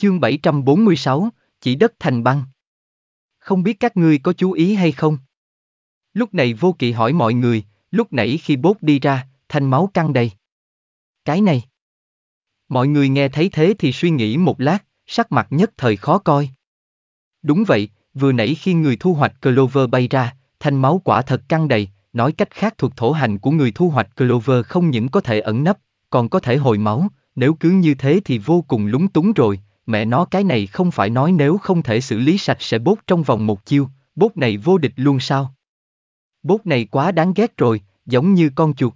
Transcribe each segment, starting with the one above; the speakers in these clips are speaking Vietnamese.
Chương 746, chỉ đất thành băng. Không biết các ngươi có chú ý hay không? Lúc này vô kỵ hỏi mọi người, lúc nãy khi bốt đi ra, thanh máu căng đầy. Cái này. Mọi người nghe thấy thế thì suy nghĩ một lát, sắc mặt nhất thời khó coi. Đúng vậy, vừa nãy khi người thu hoạch Clover bay ra, thanh máu quả thật căng đầy, nói cách khác thuộc thổ hành của người thu hoạch Clover không những có thể ẩn nấp, còn có thể hồi máu, nếu cứ như thế thì vô cùng lúng túng rồi, mẹ nó cái này không phải nói nếu không thể xử lý sạch sẽ bốt trong vòng một chiêu, bốt này vô địch luôn sao? Bốt này quá đáng ghét rồi, giống như con chuột.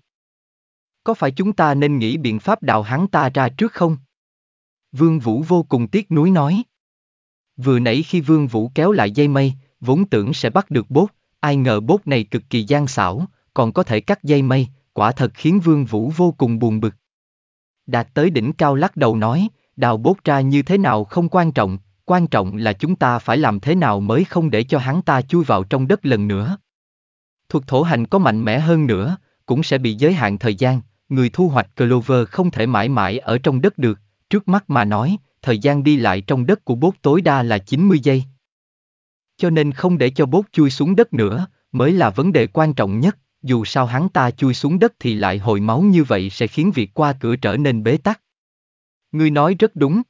Có phải chúng ta nên nghĩ biện pháp đào hắn ta ra trước không? Vương Vũ vô cùng tiếc nuối nói. Vừa nãy khi Vương Vũ kéo lại dây mây, vốn tưởng sẽ bắt được bốt, ai ngờ bốt này cực kỳ gian xảo, còn có thể cắt dây mây, quả thật khiến Vương Vũ vô cùng buồn bực. Đạt tới đỉnh cao lắc đầu nói, đào bốt ra như thế nào không quan trọng, quan trọng là chúng ta phải làm thế nào mới không để cho hắn ta chui vào trong đất lần nữa. Thuật thổ hành có mạnh mẽ hơn nữa, cũng sẽ bị giới hạn thời gian, người thu hoạch Clover không thể mãi mãi ở trong đất được, trước mắt mà nói, thời gian đi lại trong đất của bốt tối đa là 90 giây. Cho nên không để cho bốt chui xuống đất nữa, mới là vấn đề quan trọng nhất, dù sao hắn ta chui xuống đất thì lại hồi máu như vậy sẽ khiến việc qua cửa trở nên bế tắc. Ngươi nói rất đúng.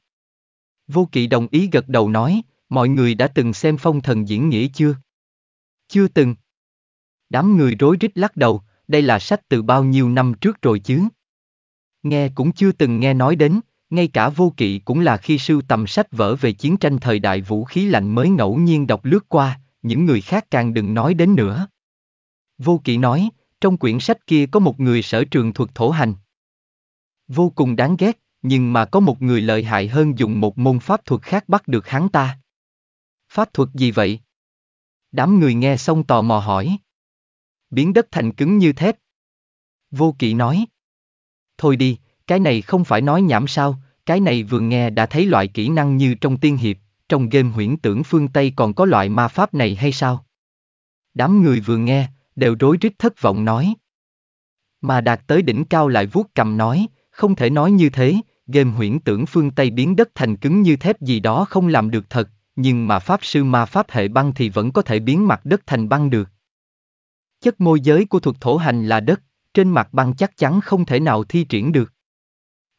Vô kỵ đồng ý gật đầu nói, mọi người đã từng xem phong thần diễn nghĩa chưa? Chưa từng. Đám người rối rít lắc đầu, đây là sách từ bao nhiêu năm trước rồi chứ? Nghe cũng chưa từng nghe nói đến, ngay cả vô kỵ cũng là khi sưu tầm sách vở về chiến tranh thời đại vũ khí lạnh mới ngẫu nhiên đọc lướt qua, những người khác càng đừng nói đến nữa. Vô kỵ nói, trong quyển sách kia có một người sở trường thuật thổ hành. Vô cùng đáng ghét, nhưng mà có một người lợi hại hơn dùng một môn pháp thuật khác bắt được hắn ta. Pháp thuật gì vậy? Đám người nghe xong tò mò hỏi. Biến đất thành cứng như thép. Vô kỵ nói. Thôi đi, cái này không phải nói nhảm sao, cái này vừa nghe đã thấy loại kỹ năng như trong tiên hiệp, trong game huyễn tưởng phương Tây còn có loại ma pháp này hay sao? Đám người vừa nghe, đều rối rít thất vọng nói. Mà đạt tới đỉnh cao lại vuốt cầm nói, không thể nói như thế, game huyễn tưởng phương Tây biến đất thành cứng như thép gì đó không làm được thật, nhưng mà pháp sư ma pháp hệ băng thì vẫn có thể biến mặt đất thành băng được. Chất môi giới của thuật thổ hành là đất, trên mặt băng chắc chắn không thể nào thi triển được.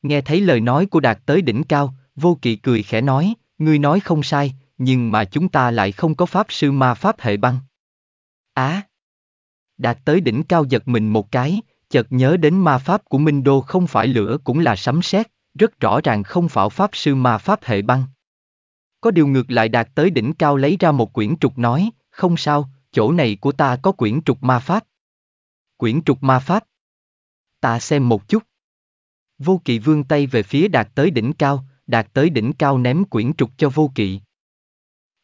Nghe thấy lời nói của đạt tới đỉnh cao, vô kỵ cười khẽ nói, ngươi nói không sai, nhưng mà chúng ta lại không có pháp sư ma pháp hệ băng. Á! À, đạt tới đỉnh cao giật mình một cái, chợt nhớ đến ma pháp của Minh Đô không phải lửa cũng là sấm sét, rất rõ ràng không phảo pháp sư mà pháp hệ băng. Có điều ngược lại đạt tới đỉnh cao lấy ra một quyển trục nói, không sao, chỗ này của ta có quyển trục ma pháp. Quyển trục ma pháp. Ta xem một chút. Vô kỵ vương tay về phía đạt tới đỉnh cao, đạt tới đỉnh cao ném quyển trục cho vô kỵ.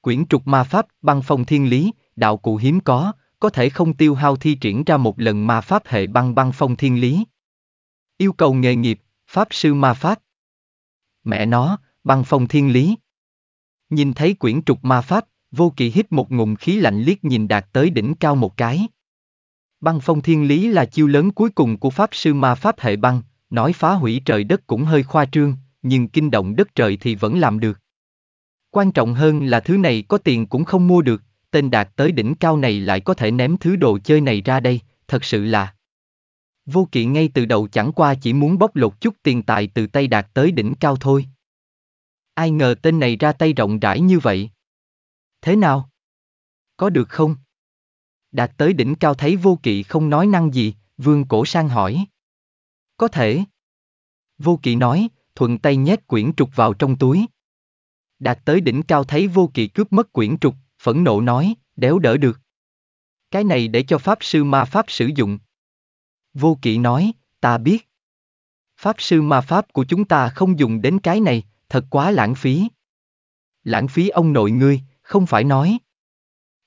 Quyển trục ma pháp, băng phong thiên lý, đạo cụ hiếm có, có thể không tiêu hao thi triển ra một lần ma pháp hệ băng băng phong thiên lý. Yêu cầu nghề nghiệp, Pháp sư ma pháp. Mẹ nó, băng phong thiên lý. Nhìn thấy quyển trục ma pháp, vô kỳ hít một ngụm khí lạnh liếc nhìn đạt tới đỉnh cao một cái. Băng phong thiên lý là chiêu lớn cuối cùng của pháp sư ma pháp hệ băng, nói phá hủy trời đất cũng hơi khoa trương, nhưng kinh động đất trời thì vẫn làm được. Quan trọng hơn là thứ này có tiền cũng không mua được, tên đạt tới đỉnh cao này lại có thể ném thứ đồ chơi này ra đây, thật sự là Vô kỵ ngay từ đầu chẳng qua chỉ muốn bóc lột chút tiền tài từ tay đạt tới đỉnh cao thôi. Ai ngờ tên này ra tay rộng rãi như vậy. Thế nào? Có được không? Đạt tới đỉnh cao thấy vô kỵ không nói năng gì, vương cổ sang hỏi. Có thể. Vô kỵ nói, thuận tay nhét quyển trục vào trong túi. Đạt tới đỉnh cao thấy vô kỵ cướp mất quyển trục, phẫn nộ nói, đéo đỡ được. Cái này để cho pháp sư ma pháp sử dụng. Vô kỵ nói, ta biết. Pháp sư ma pháp của chúng ta không dùng đến cái này, thật quá lãng phí. Lãng phí ông nội ngươi, không phải nói.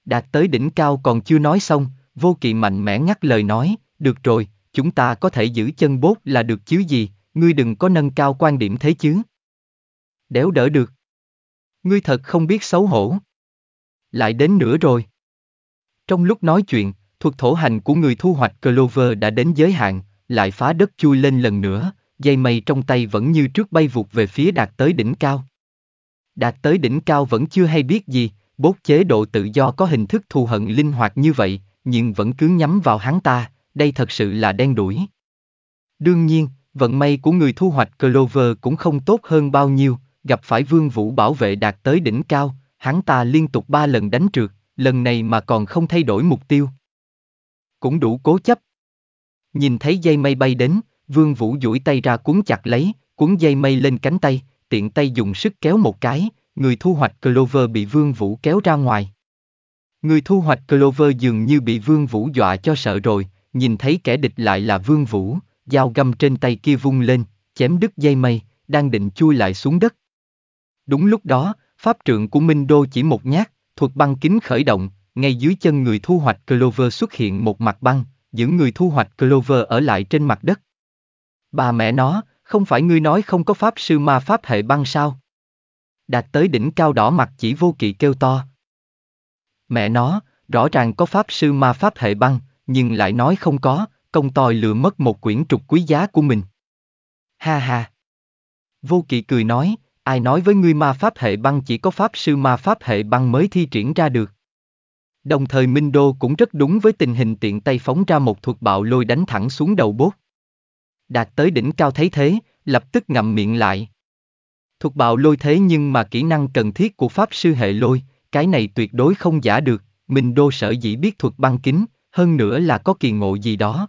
Đạt tới đỉnh cao còn chưa nói xong, vô kỵ mạnh mẽ ngắt lời nói, được rồi, chúng ta có thể giữ chân bốt là được chứ gì, ngươi đừng có nâng cao quan điểm thế chứ. Đéo đỡ được. Ngươi thật không biết xấu hổ. Lại đến nữa rồi. Trong lúc nói chuyện, Thuật thổ hành của người thu hoạch Clover đã đến giới hạn, lại phá đất chui lên lần nữa, dây mây trong tay vẫn như trước bay vụt về phía đạt tới đỉnh cao. Đạt tới đỉnh cao vẫn chưa hay biết gì, bốt chế độ tự do có hình thức thù hận linh hoạt như vậy, nhưng vẫn cứ nhắm vào hắn ta, đây thật sự là đen đuổi. Đương nhiên, vận may của người thu hoạch Clover cũng không tốt hơn bao nhiêu, gặp phải vương vũ bảo vệ đạt tới đỉnh cao, hắn ta liên tục ba lần đánh trượt, lần này mà còn không thay đổi mục tiêu cũng đủ cố chấp. Nhìn thấy dây mây bay đến, Vương Vũ duỗi tay ra cuốn chặt lấy, cuốn dây mây lên cánh tay, tiện tay dùng sức kéo một cái, người thu hoạch Clover bị Vương Vũ kéo ra ngoài. Người thu hoạch Clover dường như bị Vương Vũ dọa cho sợ rồi, nhìn thấy kẻ địch lại là Vương Vũ, dao găm trên tay kia vung lên, chém đứt dây mây, đang định chui lại xuống đất. Đúng lúc đó, pháp trượng của Minh Đô chỉ một nhát, thuật băng kính khởi động, ngay dưới chân người thu hoạch Clover xuất hiện một mặt băng, giữ người thu hoạch Clover ở lại trên mặt đất. Bà mẹ nó, không phải ngươi nói không có pháp sư ma pháp hệ băng sao? Đạt tới đỉnh cao đỏ mặt chỉ vô kỵ kêu to. Mẹ nó, rõ ràng có pháp sư ma pháp hệ băng, nhưng lại nói không có, công tòi lừa mất một quyển trục quý giá của mình. Ha ha. Vô kỵ cười nói, ai nói với ngươi ma pháp hệ băng chỉ có pháp sư ma pháp hệ băng mới thi triển ra được. Đồng thời Minh Đô cũng rất đúng với tình hình tiện tay phóng ra một thuật bạo lôi đánh thẳng xuống đầu bốt. Đạt tới đỉnh cao thấy thế, lập tức ngậm miệng lại. Thuật bạo lôi thế nhưng mà kỹ năng cần thiết của Pháp sư hệ lôi, cái này tuyệt đối không giả được, Minh Đô sở dĩ biết thuật băng kính, hơn nữa là có kỳ ngộ gì đó.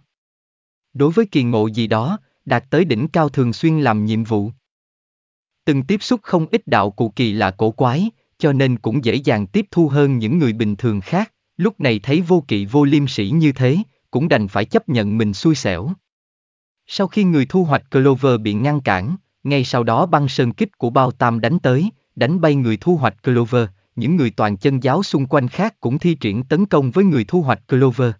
Đối với kỳ ngộ gì đó, đạt tới đỉnh cao thường xuyên làm nhiệm vụ. Từng tiếp xúc không ít đạo cụ kỳ lạ cổ quái, cho nên cũng dễ dàng tiếp thu hơn những người bình thường khác, lúc này thấy vô kỵ vô liêm sĩ như thế, cũng đành phải chấp nhận mình xui xẻo. Sau khi người thu hoạch Clover bị ngăn cản, ngay sau đó băng sơn kích của Bao Tam đánh tới, đánh bay người thu hoạch Clover, những người toàn chân giáo xung quanh khác cũng thi triển tấn công với người thu hoạch Clover.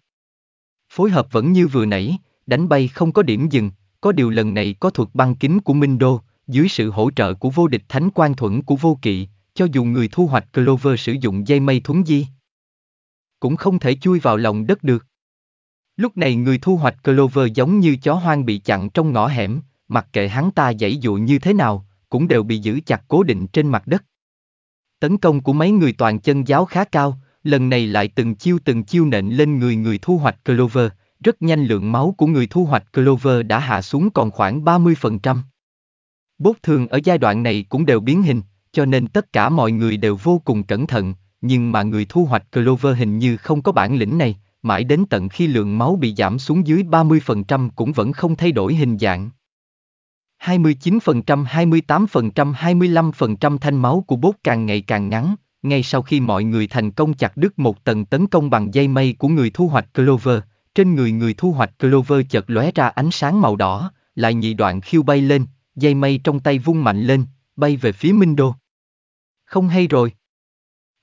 Phối hợp vẫn như vừa nãy, đánh bay không có điểm dừng, có điều lần này có thuật băng kính của Minh Đô, dưới sự hỗ trợ của vô địch thánh quan thuẫn của vô kỵ, cho dù người thu hoạch Clover sử dụng dây mây thuấn di. Cũng không thể chui vào lòng đất được. Lúc này người thu hoạch Clover giống như chó hoang bị chặn trong ngõ hẻm, mặc kệ hắn ta dãy dụ như thế nào, cũng đều bị giữ chặt cố định trên mặt đất. Tấn công của mấy người toàn chân giáo khá cao, lần này lại từng chiêu từng chiêu nện lên người người thu hoạch Clover, rất nhanh lượng máu của người thu hoạch Clover đã hạ xuống còn khoảng 30%. Bốt thường ở giai đoạn này cũng đều biến hình, cho nên tất cả mọi người đều vô cùng cẩn thận, nhưng mà người thu hoạch Clover hình như không có bản lĩnh này, mãi đến tận khi lượng máu bị giảm xuống dưới 30% cũng vẫn không thay đổi hình dạng. 29%, 28%, 25% thanh máu của bốt càng ngày càng ngắn, ngay sau khi mọi người thành công chặt đứt một tầng tấn công bằng dây mây của người thu hoạch Clover, trên người người thu hoạch Clover chợt lóe ra ánh sáng màu đỏ, lại nhị đoạn khiêu bay lên, dây mây trong tay vung mạnh lên, bay về phía Minh Đô. Không hay rồi.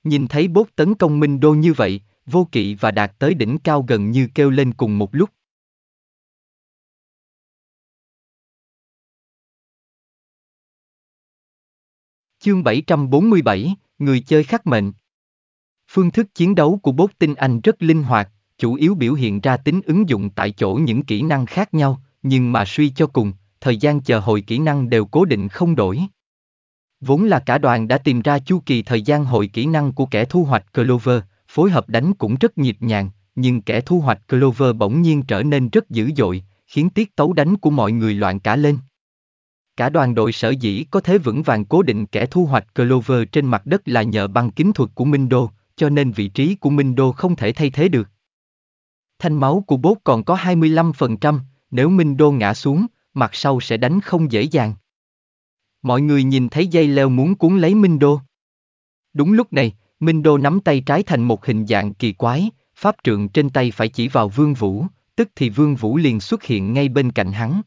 Nhìn thấy bốt tấn công Minh Đô như vậy, vô kỵ và đạt tới đỉnh cao gần như kêu lên cùng một lúc. Chương 747, Người chơi khắc mệnh Phương thức chiến đấu của bốt tinh Anh rất linh hoạt, chủ yếu biểu hiện ra tính ứng dụng tại chỗ những kỹ năng khác nhau, nhưng mà suy cho cùng, thời gian chờ hồi kỹ năng đều cố định không đổi. Vốn là cả đoàn đã tìm ra chu kỳ thời gian hội kỹ năng của kẻ thu hoạch Clover, phối hợp đánh cũng rất nhịp nhàng, nhưng kẻ thu hoạch Clover bỗng nhiên trở nên rất dữ dội, khiến tiết tấu đánh của mọi người loạn cả lên. Cả đoàn đội sở dĩ có thế vững vàng cố định kẻ thu hoạch Clover trên mặt đất là nhờ bằng kính thuật của Minh Đô, cho nên vị trí của Minh Đô không thể thay thế được. Thanh máu của bốt còn có 25%, nếu Minh Đô ngã xuống, mặt sau sẽ đánh không dễ dàng mọi người nhìn thấy dây leo muốn cuốn lấy Minh Đô. Đúng lúc này, Minh Đô nắm tay trái thành một hình dạng kỳ quái, pháp trượng trên tay phải chỉ vào Vương Vũ, tức thì Vương Vũ liền xuất hiện ngay bên cạnh hắn.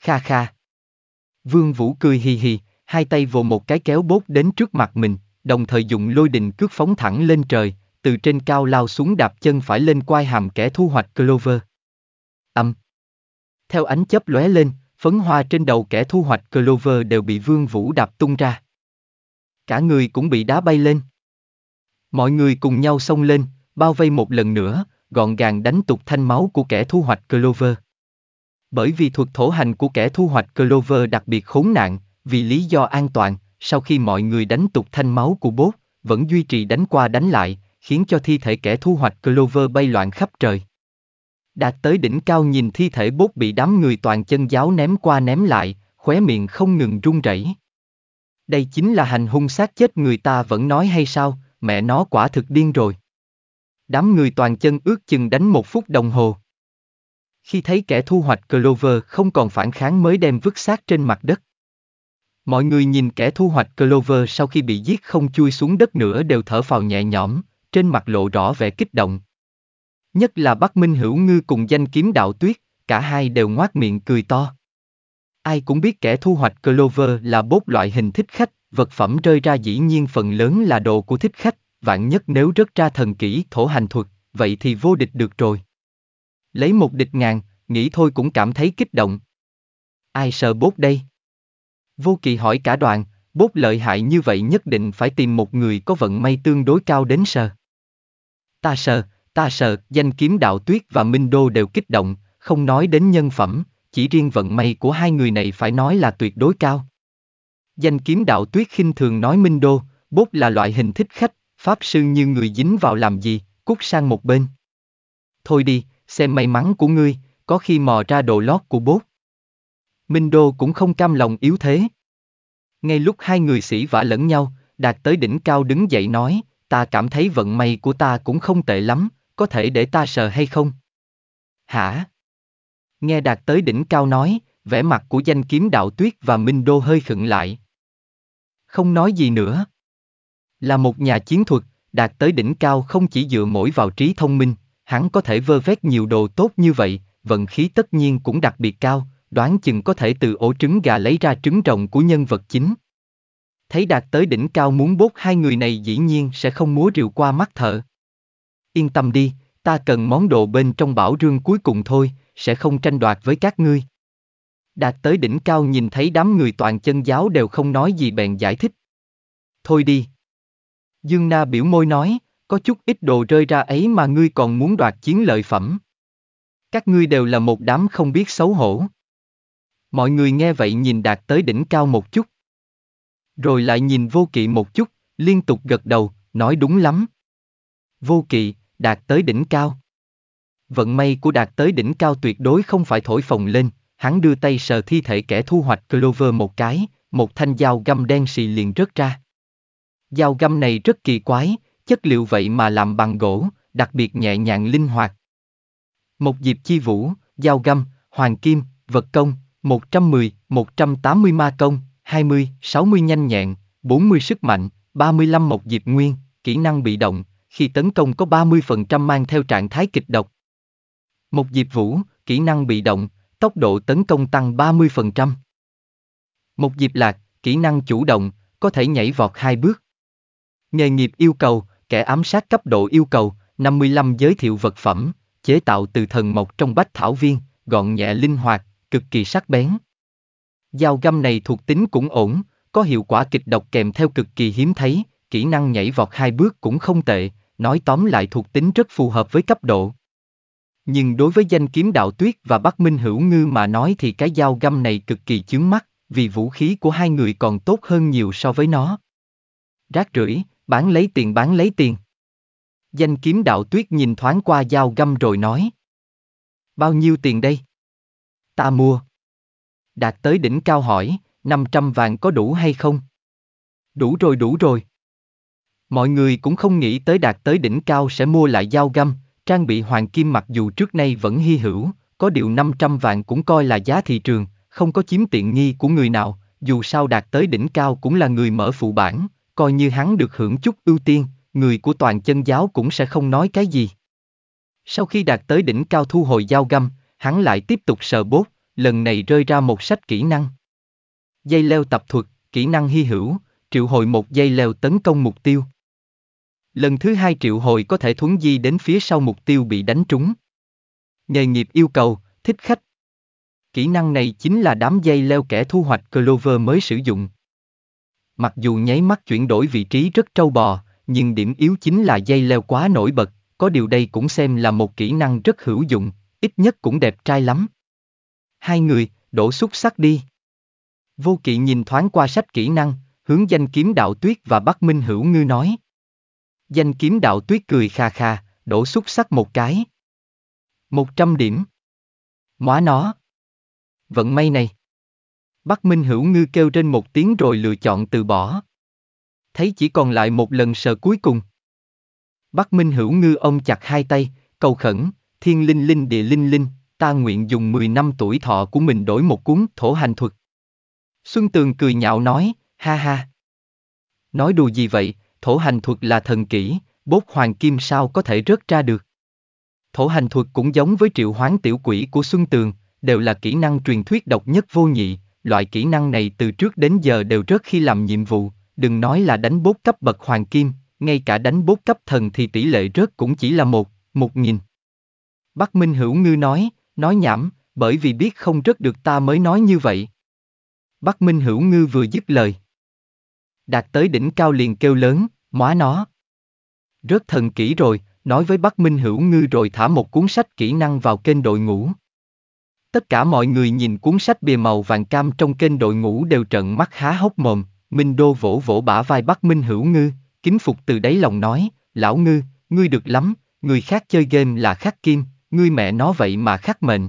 Kha kha. Vương Vũ cười hì hì, hai tay vồ một cái kéo bốt đến trước mặt mình, đồng thời dùng lôi đình cước phóng thẳng lên trời, từ trên cao lao xuống đạp chân phải lên quai hàm kẻ thu hoạch Clover. Âm. Theo ánh chớp lóe lên, phấn hoa trên đầu kẻ thu hoạch Clover đều bị Vương Vũ đạp tung ra. Cả người cũng bị đá bay lên. Mọi người cùng nhau xông lên, bao vây một lần nữa, gọn gàng đánh tục thanh máu của kẻ thu hoạch Clover. Bởi vì thuật thổ hành của kẻ thu hoạch Clover đặc biệt khốn nạn, vì lý do an toàn, sau khi mọi người đánh tục thanh máu của bốt, vẫn duy trì đánh qua đánh lại, khiến cho thi thể kẻ thu hoạch Clover bay loạn khắp trời đạt tới đỉnh cao nhìn thi thể bốt bị đám người toàn chân giáo ném qua ném lại, khóe miệng không ngừng run rẩy. Đây chính là hành hung sát chết người ta vẫn nói hay sao, mẹ nó quả thực điên rồi. Đám người toàn chân ước chừng đánh một phút đồng hồ. Khi thấy kẻ thu hoạch Clover không còn phản kháng mới đem vứt xác trên mặt đất. Mọi người nhìn kẻ thu hoạch Clover sau khi bị giết không chui xuống đất nữa đều thở phào nhẹ nhõm, trên mặt lộ rõ vẻ kích động. Nhất là Bắc Minh Hữu Ngư cùng danh kiếm đạo tuyết, cả hai đều ngoác miệng cười to. Ai cũng biết kẻ thu hoạch Clover là bốt loại hình thích khách, vật phẩm rơi ra dĩ nhiên phần lớn là đồ của thích khách, vạn nhất nếu rớt ra thần kỹ thổ hành thuật, vậy thì vô địch được rồi. Lấy một địch ngàn, nghĩ thôi cũng cảm thấy kích động. Ai sợ bốt đây? Vô kỳ hỏi cả đoàn, bốt lợi hại như vậy nhất định phải tìm một người có vận may tương đối cao đến sờ. Ta sờ, Ta sợ, danh kiếm đạo tuyết và Minh Đô đều kích động, không nói đến nhân phẩm, chỉ riêng vận may của hai người này phải nói là tuyệt đối cao. Danh kiếm đạo tuyết khinh thường nói Minh Đô, bốt là loại hình thích khách, pháp sư như người dính vào làm gì, cút sang một bên. Thôi đi, xem may mắn của ngươi, có khi mò ra đồ lót của bốt. Minh Đô cũng không cam lòng yếu thế. Ngay lúc hai người sĩ vả lẫn nhau, đạt tới đỉnh cao đứng dậy nói, ta cảm thấy vận may của ta cũng không tệ lắm, có thể để ta sờ hay không? Hả? Nghe đạt tới đỉnh cao nói, vẻ mặt của danh kiếm đạo tuyết và Minh Đô hơi khựng lại. Không nói gì nữa. Là một nhà chiến thuật, đạt tới đỉnh cao không chỉ dựa mỗi vào trí thông minh, hắn có thể vơ vét nhiều đồ tốt như vậy, vận khí tất nhiên cũng đặc biệt cao, đoán chừng có thể từ ổ trứng gà lấy ra trứng rồng của nhân vật chính. Thấy đạt tới đỉnh cao muốn bốt hai người này dĩ nhiên sẽ không múa rìu qua mắt thợ. Yên tâm đi, ta cần món đồ bên trong bảo rương cuối cùng thôi, sẽ không tranh đoạt với các ngươi. Đạt tới đỉnh cao nhìn thấy đám người toàn chân giáo đều không nói gì bèn giải thích. Thôi đi. Dương Na biểu môi nói, có chút ít đồ rơi ra ấy mà ngươi còn muốn đoạt chiến lợi phẩm. Các ngươi đều là một đám không biết xấu hổ. Mọi người nghe vậy nhìn đạt tới đỉnh cao một chút. Rồi lại nhìn vô kỵ một chút, liên tục gật đầu, nói đúng lắm. Vô kỵ, đạt tới đỉnh cao. Vận may của đạt tới đỉnh cao tuyệt đối không phải thổi phồng lên, hắn đưa tay sờ thi thể kẻ thu hoạch Clover một cái, một thanh dao găm đen xì liền rớt ra. Dao găm này rất kỳ quái, chất liệu vậy mà làm bằng gỗ, đặc biệt nhẹ nhàng linh hoạt. Một dịp chi vũ, dao găm, hoàng kim, vật công, 110, 180 ma công, 20, 60 nhanh nhẹn, 40 sức mạnh, 35 một dịp nguyên, kỹ năng bị động, khi tấn công có 30% mang theo trạng thái kịch độc. Một diệp vũ, kỹ năng bị động, tốc độ tấn công tăng 30%. Một diệp lạc, kỹ năng chủ động, có thể nhảy vọt hai bước. Nghề nghiệp yêu cầu, kẻ ám sát cấp độ yêu cầu, 55 giới thiệu vật phẩm, chế tạo từ thần mộc trong bách thảo viên, gọn nhẹ linh hoạt, cực kỳ sắc bén. Dao găm này thuộc tính cũng ổn, có hiệu quả kịch độc kèm theo cực kỳ hiếm thấy, kỹ năng nhảy vọt hai bước cũng không tệ, nói tóm lại thuộc tính rất phù hợp với cấp độ. Nhưng đối với danh kiếm đạo tuyết và Bắc Minh Hữu Ngư mà nói thì cái dao găm này cực kỳ chướng mắt, vì vũ khí của hai người còn tốt hơn nhiều so với nó. Rác rưởi, bán lấy tiền bán lấy tiền. Danh kiếm đạo tuyết nhìn thoáng qua dao găm rồi nói. Bao nhiêu tiền đây? Ta mua. Đạt tới đỉnh cao hỏi, 500 vàng có đủ hay không? Đủ rồi đủ rồi. Mọi người cũng không nghĩ tới đạt tới đỉnh cao sẽ mua lại dao găm, trang bị hoàng kim mặc dù trước nay vẫn hy hữu, có điều 500 vạn cũng coi là giá thị trường, không có chiếm tiện nghi của người nào, dù sao đạt tới đỉnh cao cũng là người mở phụ bản, coi như hắn được hưởng chút ưu tiên, người của toàn chân giáo cũng sẽ không nói cái gì. Sau khi đạt tới đỉnh cao thu hồi dao găm, hắn lại tiếp tục sờ bốt, lần này rơi ra một sách kỹ năng. Dây leo tập thuật, kỹ năng hy hữu, triệu hồi một dây leo tấn công mục tiêu. Lần thứ hai triệu hồi có thể thuấn di đến phía sau mục tiêu bị đánh trúng. Nghề nghiệp yêu cầu, thích khách. Kỹ năng này chính là đám dây leo kẻ thu hoạch Clover mới sử dụng. Mặc dù nháy mắt chuyển đổi vị trí rất trâu bò, nhưng điểm yếu chính là dây leo quá nổi bật, có điều đây cũng xem là một kỹ năng rất hữu dụng, ít nhất cũng đẹp trai lắm. Hai người, đổ xúc sắc đi. Vô kỵ nhìn thoáng qua sách kỹ năng, hướng danh kiếm đạo tuyết và bắc minh hữu ngư nói. Danh kiếm đạo tuyết cười kha kha, đổ xúc sắc một cái. Một trăm điểm. Móa nó. Vận may này. Bắc Minh Hữu Ngư kêu trên một tiếng rồi lựa chọn từ bỏ. Thấy chỉ còn lại một lần sờ cuối cùng. Bắc Minh Hữu Ngư ôm chặt hai tay, cầu khẩn, thiên linh linh địa linh linh, ta nguyện dùng 10 năm tuổi thọ của mình đổi một cuốn thổ hành thuật. Xuân Tường cười nhạo nói, ha ha. Nói đùa gì vậy, thổ hành thuật là thần kỹ, bốt hoàng kim sao có thể rớt ra được. Thổ hành thuật cũng giống với triệu hoán tiểu quỷ của Xuân Tường, đều là kỹ năng truyền thuyết độc nhất vô nhị, loại kỹ năng này từ trước đến giờ đều rất khi làm nhiệm vụ, đừng nói là đánh bốt cấp bậc hoàng kim, ngay cả đánh bốt cấp thần thì tỷ lệ rớt cũng chỉ là một, một nghìn. Bắc Minh Hữu Ngư nói, nói nhảm, bởi vì biết không rất được ta mới nói như vậy. Bắc Minh Hữu Ngư vừa dứt lời đạt tới đỉnh cao liền kêu lớn, móa nó. rất thần kỹ rồi, nói với Bắc Minh Hữu Ngư rồi thả một cuốn sách kỹ năng vào kênh đội ngũ. Tất cả mọi người nhìn cuốn sách bìa màu vàng cam trong kênh đội ngũ đều trợn mắt há hốc mồm, Minh Đô vỗ vỗ bả vai Bắc Minh Hữu Ngư, kính phục từ đáy lòng nói, lão ngư, ngươi được lắm, người khác chơi game là khắc kim, ngươi mẹ nó vậy mà khắc mệnh.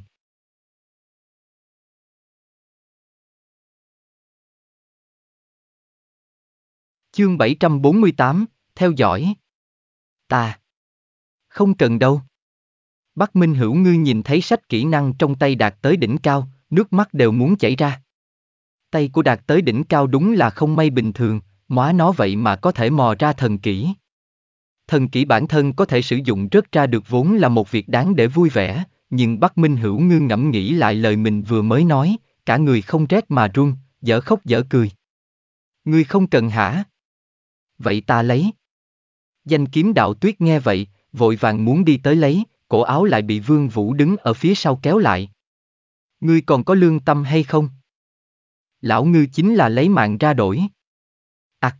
Chương 748, theo dõi. Ta. Không cần đâu. Bắc Minh Hữu Ngư nhìn thấy sách kỹ năng trong tay đạt tới đỉnh cao, nước mắt đều muốn chảy ra. Tay của đạt tới đỉnh cao đúng là không may bình thường, móa nó vậy mà có thể mò ra thần kỹ. Thần kỹ bản thân có thể sử dụng rất ra được vốn là một việc đáng để vui vẻ, nhưng Bắc Minh Hữu Ngư ngẫm nghĩ lại lời mình vừa mới nói, cả người không rét mà run, dở khóc dở cười. Ngươi không cần hả? vậy ta lấy. Danh kiếm đạo tuyết nghe vậy, vội vàng muốn đi tới lấy, cổ áo lại bị Vương Vũ đứng ở phía sau kéo lại. Ngươi còn có lương tâm hay không? Lão ngư chính là lấy mạng ra đổi. Ặc! À.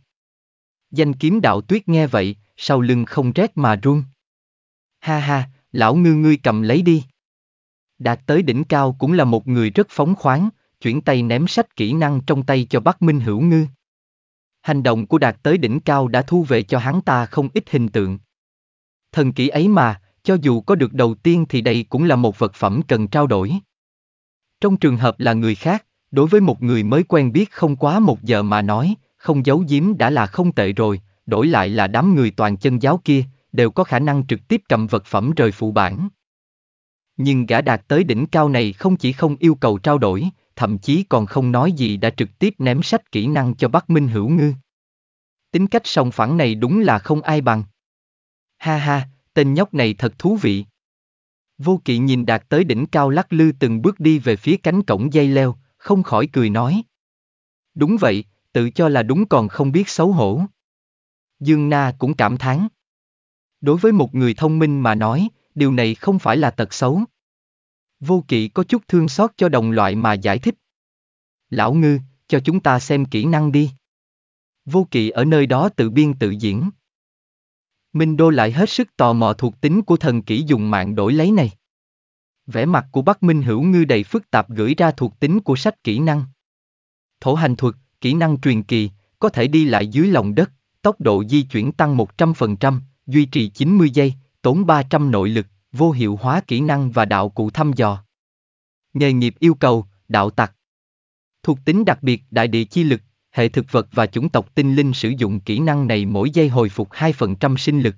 Danh kiếm đạo tuyết nghe vậy, sau lưng không rét mà run. Ha ha, lão ngư ngươi cầm lấy đi. Đạt tới đỉnh cao cũng là một người rất phóng khoáng, chuyển tay ném sách kỹ năng trong tay cho Bắc Minh Hữu Ngư hành động của đạt tới đỉnh cao đã thu về cho hắn ta không ít hình tượng. Thần kỹ ấy mà, cho dù có được đầu tiên thì đây cũng là một vật phẩm cần trao đổi. Trong trường hợp là người khác, đối với một người mới quen biết không quá một giờ mà nói, không giấu giếm đã là không tệ rồi, đổi lại là đám người toàn chân giáo kia, đều có khả năng trực tiếp cầm vật phẩm rời phụ bản. Nhưng gã đạt tới đỉnh cao này không chỉ không yêu cầu trao đổi, thậm chí còn không nói gì đã trực tiếp ném sách kỹ năng cho Bắc Minh Hữu Ngư. Tính cách sòng phẳng này đúng là không ai bằng. Ha ha, tên nhóc này thật thú vị. Vô kỵ nhìn đạt tới đỉnh cao lắc lư từng bước đi về phía cánh cổng dây leo, không khỏi cười nói. Đúng vậy, tự cho là đúng còn không biết xấu hổ. Dương Na cũng cảm thán. Đối với một người thông minh mà nói, điều này không phải là tật xấu. Vô kỵ có chút thương xót cho đồng loại mà giải thích. Lão ngư, cho chúng ta xem kỹ năng đi. Vô kỵ ở nơi đó tự biên tự diễn. Minh Đô lại hết sức tò mò thuộc tính của thần kỹ dùng mạng đổi lấy này. Vẻ mặt của Bắc Minh Hữu Ngư đầy phức tạp gửi ra thuộc tính của sách kỹ năng. Thổ hành thuật, kỹ năng truyền kỳ, có thể đi lại dưới lòng đất, tốc độ di chuyển tăng 100%, duy trì 90 giây, tốn 300 nội lực, vô hiệu hóa kỹ năng và đạo cụ thăm dò. Nghề nghiệp yêu cầu, đạo tặc. Thuộc tính đặc biệt đại địa chi lực, hệ thực vật và chủng tộc tinh linh sử dụng kỹ năng này mỗi giây hồi phục 2% sinh lực.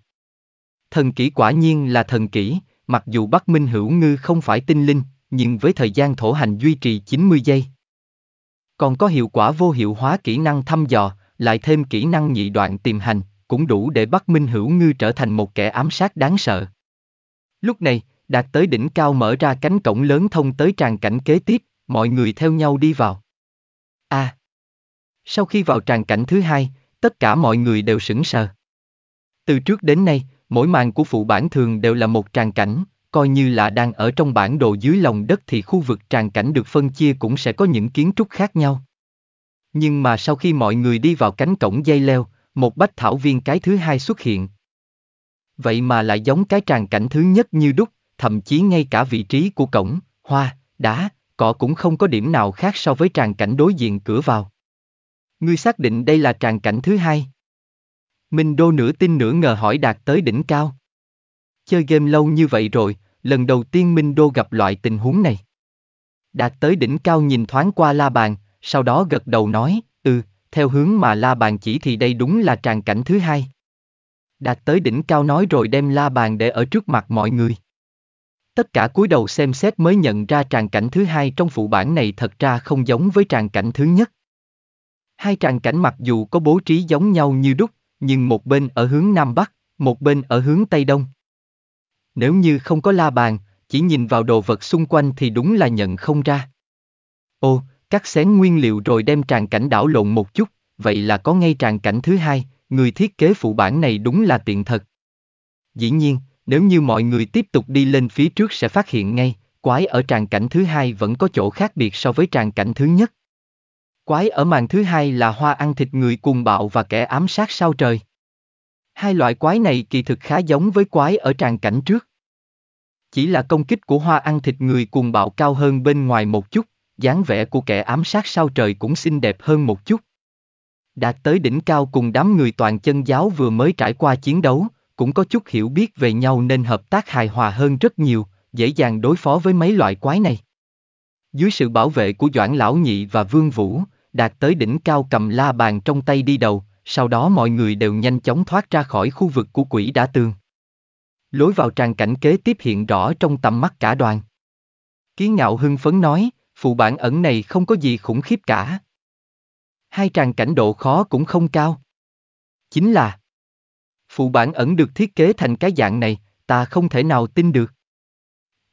Thần kỹ quả nhiên là thần kỹ, mặc dù Bắc Minh Hữu Ngư không phải tinh linh, nhưng với thời gian thổ hành duy trì 90 giây. Còn có hiệu quả vô hiệu hóa kỹ năng thăm dò, lại thêm kỹ năng nhị đoạn tìm hành, cũng đủ để Bắc Minh Hữu Ngư trở thành một kẻ ám sát đáng sợ. Lúc này, đạt tới đỉnh cao mở ra cánh cổng lớn thông tới tràng cảnh kế tiếp, mọi người theo nhau đi vào. A. À, sau khi vào tràng cảnh thứ hai, tất cả mọi người đều sững sờ. Từ trước đến nay, mỗi màn của phụ bản thường đều là một tràng cảnh, coi như là đang ở trong bản đồ dưới lòng đất thì khu vực tràng cảnh được phân chia cũng sẽ có những kiến trúc khác nhau. Nhưng mà sau khi mọi người đi vào cánh cổng dây leo, một bách thảo viên cái thứ hai xuất hiện, Vậy mà lại giống cái tràng cảnh thứ nhất như đúc, thậm chí ngay cả vị trí của cổng, hoa, đá, cỏ cũng không có điểm nào khác so với tràng cảnh đối diện cửa vào. Ngươi xác định đây là tràng cảnh thứ hai. Minh Đô nửa tin nửa ngờ hỏi đạt tới đỉnh cao. Chơi game lâu như vậy rồi, lần đầu tiên Minh Đô gặp loại tình huống này. Đạt tới đỉnh cao nhìn thoáng qua la bàn, sau đó gật đầu nói, ừ, theo hướng mà la bàn chỉ thì đây đúng là tràng cảnh thứ hai đạt tới đỉnh cao nói rồi đem la bàn để ở trước mặt mọi người. Tất cả cúi đầu xem xét mới nhận ra tràng cảnh thứ hai trong phụ bản này thật ra không giống với tràng cảnh thứ nhất. Hai tràng cảnh mặc dù có bố trí giống nhau như đúc, nhưng một bên ở hướng Nam Bắc, một bên ở hướng Tây Đông. Nếu như không có la bàn, chỉ nhìn vào đồ vật xung quanh thì đúng là nhận không ra. Ô, cắt xén nguyên liệu rồi đem tràng cảnh đảo lộn một chút, vậy là có ngay tràng cảnh thứ hai, người thiết kế phụ bản này đúng là tiện thật. Dĩ nhiên, nếu như mọi người tiếp tục đi lên phía trước sẽ phát hiện ngay, quái ở tràng cảnh thứ hai vẫn có chỗ khác biệt so với tràng cảnh thứ nhất. Quái ở màn thứ hai là hoa ăn thịt người cuồng bạo và kẻ ám sát sao trời. Hai loại quái này kỳ thực khá giống với quái ở tràng cảnh trước. Chỉ là công kích của hoa ăn thịt người cuồng bạo cao hơn bên ngoài một chút, dáng vẻ của kẻ ám sát sao trời cũng xinh đẹp hơn một chút đạt tới đỉnh cao cùng đám người toàn chân giáo vừa mới trải qua chiến đấu, cũng có chút hiểu biết về nhau nên hợp tác hài hòa hơn rất nhiều, dễ dàng đối phó với mấy loại quái này. Dưới sự bảo vệ của Doãn Lão Nhị và Vương Vũ, đạt tới đỉnh cao cầm la bàn trong tay đi đầu, sau đó mọi người đều nhanh chóng thoát ra khỏi khu vực của quỷ đã tường. Lối vào tràn cảnh kế tiếp hiện rõ trong tầm mắt cả đoàn. Kiến ngạo hưng phấn nói, phụ bản ẩn này không có gì khủng khiếp cả, hai tràng cảnh độ khó cũng không cao. Chính là Phụ bản ẩn được thiết kế thành cái dạng này, ta không thể nào tin được.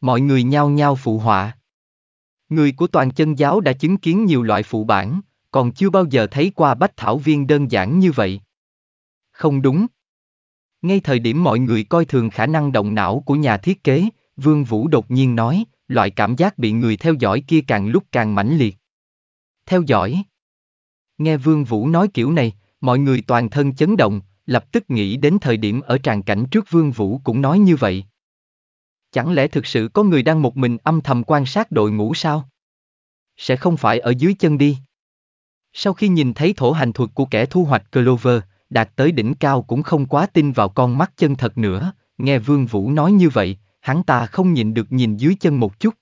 Mọi người nhao nhao phụ họa. Người của toàn chân giáo đã chứng kiến nhiều loại phụ bản, còn chưa bao giờ thấy qua bách thảo viên đơn giản như vậy. Không đúng. Ngay thời điểm mọi người coi thường khả năng động não của nhà thiết kế, Vương Vũ đột nhiên nói, loại cảm giác bị người theo dõi kia càng lúc càng mãnh liệt. Theo dõi. Nghe Vương Vũ nói kiểu này, mọi người toàn thân chấn động, lập tức nghĩ đến thời điểm ở tràng cảnh trước Vương Vũ cũng nói như vậy. Chẳng lẽ thực sự có người đang một mình âm thầm quan sát đội ngũ sao? Sẽ không phải ở dưới chân đi. Sau khi nhìn thấy thổ hành thuật của kẻ thu hoạch Clover, đạt tới đỉnh cao cũng không quá tin vào con mắt chân thật nữa, nghe Vương Vũ nói như vậy, hắn ta không nhìn được nhìn dưới chân một chút.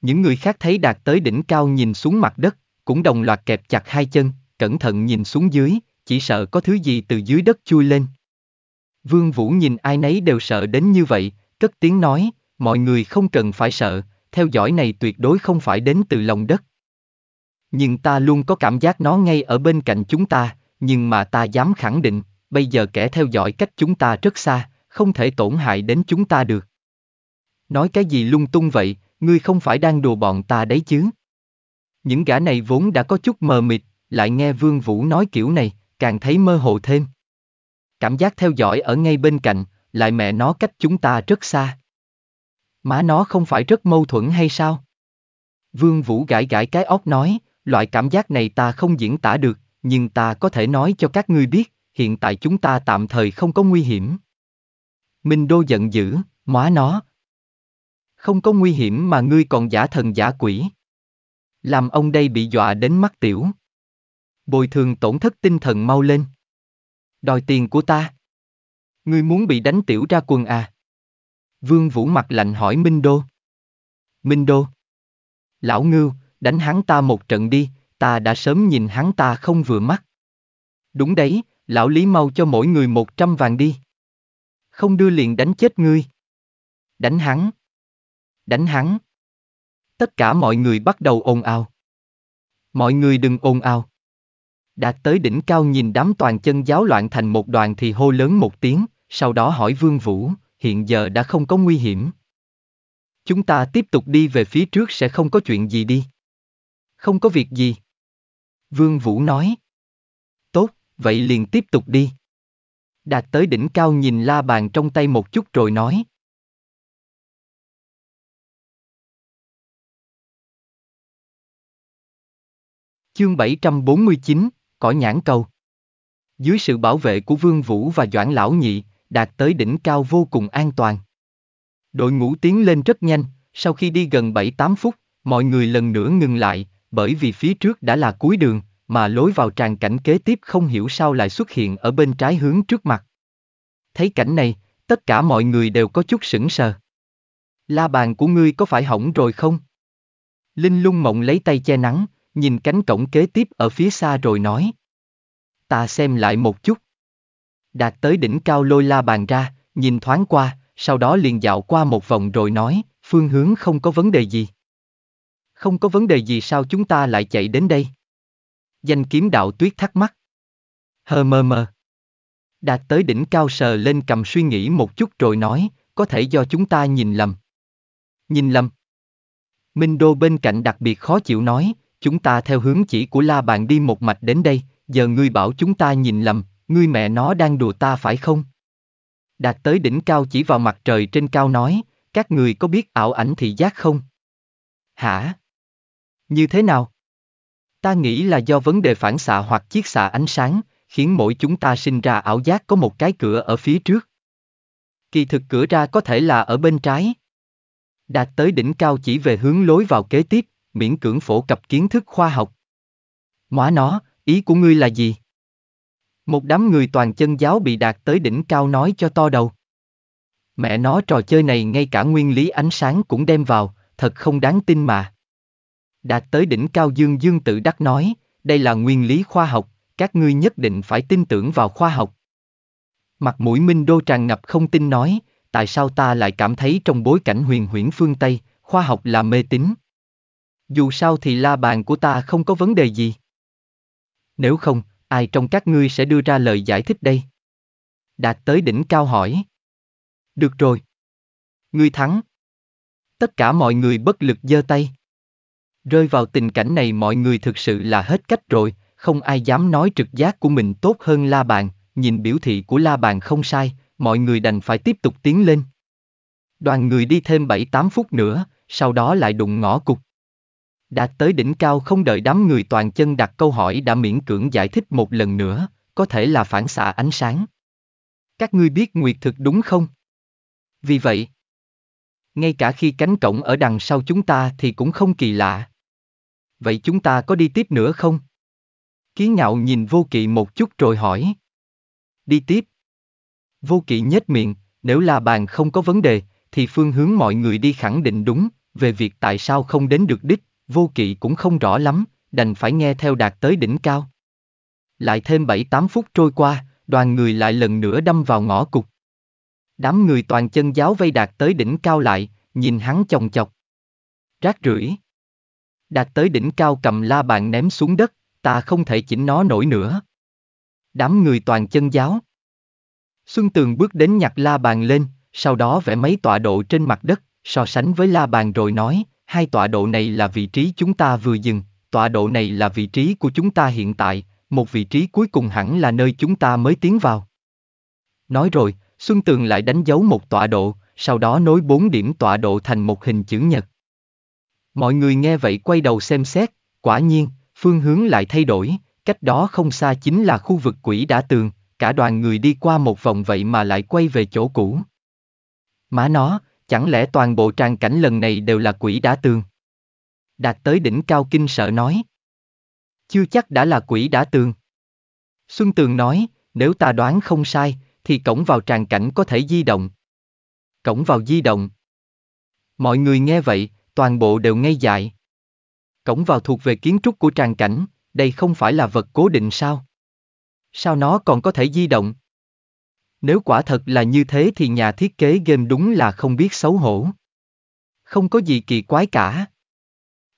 Những người khác thấy đạt tới đỉnh cao nhìn xuống mặt đất, cũng đồng loạt kẹp chặt hai chân, cẩn thận nhìn xuống dưới, chỉ sợ có thứ gì từ dưới đất chui lên. Vương Vũ nhìn ai nấy đều sợ đến như vậy, cất tiếng nói, mọi người không cần phải sợ, theo dõi này tuyệt đối không phải đến từ lòng đất. Nhưng ta luôn có cảm giác nó ngay ở bên cạnh chúng ta, nhưng mà ta dám khẳng định, bây giờ kẻ theo dõi cách chúng ta rất xa, không thể tổn hại đến chúng ta được. Nói cái gì lung tung vậy, ngươi không phải đang đùa bọn ta đấy chứ? Những gã này vốn đã có chút mờ mịt, lại nghe Vương Vũ nói kiểu này, càng thấy mơ hồ thêm. Cảm giác theo dõi ở ngay bên cạnh, lại mẹ nó cách chúng ta rất xa. Má nó không phải rất mâu thuẫn hay sao? Vương Vũ gãi gãi cái óc nói, loại cảm giác này ta không diễn tả được, nhưng ta có thể nói cho các ngươi biết, hiện tại chúng ta tạm thời không có nguy hiểm. Minh Đô giận dữ, má nó. Không có nguy hiểm mà ngươi còn giả thần giả quỷ. Làm ông đây bị dọa đến mắt tiểu. Bồi thường tổn thất tinh thần mau lên. Đòi tiền của ta. Ngươi muốn bị đánh tiểu ra quần à? Vương Vũ mặt lạnh hỏi Minh Đô. Minh Đô. Lão Ngưu, đánh hắn ta một trận đi, ta đã sớm nhìn hắn ta không vừa mắt. Đúng đấy, lão Lý mau cho mỗi người một trăm vàng đi. Không đưa liền đánh chết ngươi. Đánh hắn. Đánh hắn tất cả mọi người bắt đầu ồn ào. Mọi người đừng ồn ào. Đạt tới đỉnh cao nhìn đám toàn chân giáo loạn thành một đoàn thì hô lớn một tiếng, sau đó hỏi Vương Vũ, hiện giờ đã không có nguy hiểm. Chúng ta tiếp tục đi về phía trước sẽ không có chuyện gì đi. Không có việc gì. Vương Vũ nói. Tốt, vậy liền tiếp tục đi. Đạt tới đỉnh cao nhìn la bàn trong tay một chút rồi nói, Chương 749, Cỏ Nhãn Cầu Dưới sự bảo vệ của Vương Vũ và Doãn Lão Nhị, đạt tới đỉnh cao vô cùng an toàn. Đội ngũ tiến lên rất nhanh, sau khi đi gần 7-8 phút, mọi người lần nữa ngừng lại, bởi vì phía trước đã là cuối đường, mà lối vào tràn cảnh kế tiếp không hiểu sao lại xuất hiện ở bên trái hướng trước mặt. Thấy cảnh này, tất cả mọi người đều có chút sững sờ. La bàn của ngươi có phải hỏng rồi không? Linh lung mộng lấy tay che nắng, nhìn cánh cổng kế tiếp ở phía xa rồi nói. Ta xem lại một chút. Đạt tới đỉnh cao lôi la bàn ra, nhìn thoáng qua, sau đó liền dạo qua một vòng rồi nói, phương hướng không có vấn đề gì. Không có vấn đề gì sao chúng ta lại chạy đến đây? Danh kiếm đạo tuyết thắc mắc. Hờ mờ mờ. Đạt tới đỉnh cao sờ lên cầm suy nghĩ một chút rồi nói, có thể do chúng ta nhìn lầm. Nhìn lầm. Minh Đô bên cạnh đặc biệt khó chịu nói, chúng ta theo hướng chỉ của la bàn đi một mạch đến đây, giờ ngươi bảo chúng ta nhìn lầm, ngươi mẹ nó đang đùa ta phải không? Đạt tới đỉnh cao chỉ vào mặt trời trên cao nói, các người có biết ảo ảnh thị giác không? Hả? Như thế nào? Ta nghĩ là do vấn đề phản xạ hoặc chiết xạ ánh sáng, khiến mỗi chúng ta sinh ra ảo giác có một cái cửa ở phía trước. Kỳ thực cửa ra có thể là ở bên trái. Đạt tới đỉnh cao chỉ về hướng lối vào kế tiếp, miễn cưỡng phổ cập kiến thức khoa học. Móa nó, ý của ngươi là gì? Một đám người toàn chân giáo bị đạt tới đỉnh cao nói cho to đầu. Mẹ nó trò chơi này ngay cả nguyên lý ánh sáng cũng đem vào, thật không đáng tin mà. Đạt tới đỉnh cao dương dương tự đắc nói, đây là nguyên lý khoa học, các ngươi nhất định phải tin tưởng vào khoa học. Mặt mũi Minh Đô tràn ngập không tin nói, tại sao ta lại cảm thấy trong bối cảnh huyền huyễn phương Tây, khoa học là mê tín. Dù sao thì la bàn của ta không có vấn đề gì. Nếu không, ai trong các ngươi sẽ đưa ra lời giải thích đây? Đạt tới đỉnh cao hỏi. Được rồi. Ngươi thắng. Tất cả mọi người bất lực giơ tay. Rơi vào tình cảnh này mọi người thực sự là hết cách rồi, không ai dám nói trực giác của mình tốt hơn la bàn, nhìn biểu thị của la bàn không sai, mọi người đành phải tiếp tục tiến lên. Đoàn người đi thêm 7-8 phút nữa, sau đó lại đụng ngõ cục. Đạt tới đỉnh cao không đợi đám người toàn chân đặt câu hỏi đã miễn cưỡng giải thích một lần nữa, có thể là phản xạ ánh sáng. Các ngươi biết nguyệt thực đúng không? Vì vậy, ngay cả khi cánh cổng ở đằng sau chúng ta thì cũng không kỳ lạ. Vậy chúng ta có đi tiếp nữa không? Kiến ngạo nhìn vô kỵ một chút rồi hỏi. Đi tiếp. Vô kỵ nhếch miệng, nếu là bàn không có vấn đề, thì phương hướng mọi người đi khẳng định đúng, về việc tại sao không đến được đích vô kỵ cũng không rõ lắm, đành phải nghe theo đạt tới đỉnh cao. Lại thêm 7-8 phút trôi qua, đoàn người lại lần nữa đâm vào ngõ cục. Đám người toàn chân giáo vây đạt tới đỉnh cao lại, nhìn hắn chồng chọc. Rác rưởi. Đạt tới đỉnh cao cầm la bàn ném xuống đất, ta không thể chỉnh nó nổi nữa. Đám người toàn chân giáo. Xuân Tường bước đến nhặt la bàn lên, sau đó vẽ mấy tọa độ trên mặt đất, so sánh với la bàn rồi nói, hai tọa độ này là vị trí chúng ta vừa dừng, tọa độ này là vị trí của chúng ta hiện tại, một vị trí cuối cùng hẳn là nơi chúng ta mới tiến vào. Nói rồi, Xuân Tường lại đánh dấu một tọa độ, sau đó nối bốn điểm tọa độ thành một hình chữ nhật. Mọi người nghe vậy quay đầu xem xét, quả nhiên, phương hướng lại thay đổi, cách đó không xa chính là khu vực quỷ đã tường, cả đoàn người đi qua một vòng vậy mà lại quay về chỗ cũ. Má nó, chẳng lẽ toàn bộ tràng cảnh lần này đều là quỷ đá tường? Đạt tới đỉnh cao kinh sợ nói. Chưa chắc đã là quỷ đá tường. Xuân Tường nói, nếu ta đoán không sai, thì cổng vào tràng cảnh có thể di động. Cổng vào di động. Mọi người nghe vậy, toàn bộ đều ngây dại. Cổng vào thuộc về kiến trúc của tràng cảnh, đây không phải là vật cố định sao? Sao nó còn có thể di động? Nếu quả thật là như thế thì nhà thiết kế game đúng là không biết xấu hổ. Không có gì kỳ quái cả.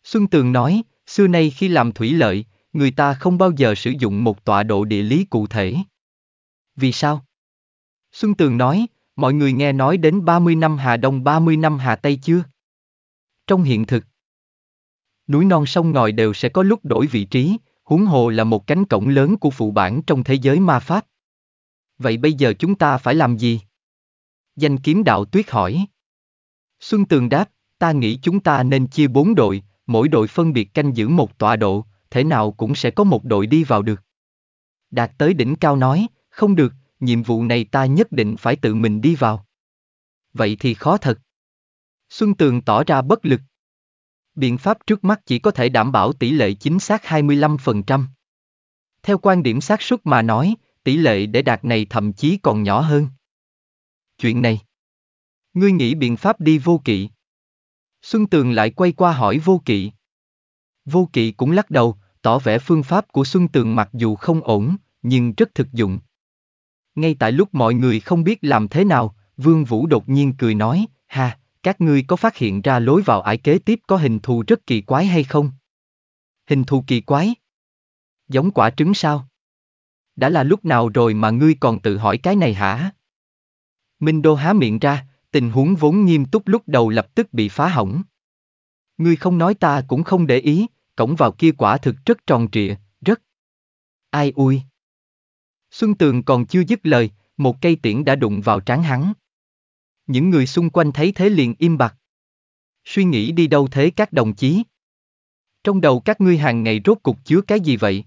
Xuân Tường nói, xưa nay khi làm thủy lợi, người ta không bao giờ sử dụng một tọa độ địa lý cụ thể. Vì sao? Xuân Tường nói, mọi người nghe nói đến 30 năm Hà Đông 30 năm Hà Tây chưa? Trong hiện thực, núi non sông ngòi đều sẽ có lúc đổi vị trí, huống hồ là một cánh cổng lớn của phụ bản trong thế giới ma pháp. Vậy bây giờ chúng ta phải làm gì? Danh kiếm đạo tuyết hỏi. Xuân Tường đáp, ta nghĩ chúng ta nên chia bốn đội, mỗi đội phân biệt canh giữ một tọa độ, thế nào cũng sẽ có một đội đi vào được. Đạt tới đỉnh cao nói, không được, nhiệm vụ này ta nhất định phải tự mình đi vào. Vậy thì khó thật. Xuân Tường tỏ ra bất lực. Biện pháp trước mắt chỉ có thể đảm bảo tỷ lệ chính xác 25%. Theo quan điểm xác suất mà nói, tỷ lệ để đạt này thậm chí còn nhỏ hơn. Chuyện này. Ngươi nghĩ biện pháp đi vô kỵ. Xuân Tường lại quay qua hỏi vô kỵ. Vô kỵ cũng lắc đầu, tỏ vẻ phương pháp của Xuân Tường mặc dù không ổn, nhưng rất thực dụng. Ngay tại lúc mọi người không biết làm thế nào, Vương Vũ đột nhiên cười nói, ha, các ngươi có phát hiện ra lối vào ải kế tiếp có hình thù rất kỳ quái hay không? Hình thù kỳ quái? Giống quả trứng sao? đã là lúc nào rồi mà ngươi còn tự hỏi cái này hả? Minh Đô há miệng ra, tình huống vốn nghiêm túc lúc đầu lập tức bị phá hỏng. Ngươi không nói ta cũng không để ý, cổng vào kia quả thực rất tròn trịa, rất... Ai ui! Xuân Tường còn chưa dứt lời, một cây tiễn đã đụng vào trán hắn. Những người xung quanh thấy thế liền im bặt. Suy nghĩ đi đâu thế các đồng chí? Trong đầu các ngươi hàng ngày rốt cục chứa cái gì vậy?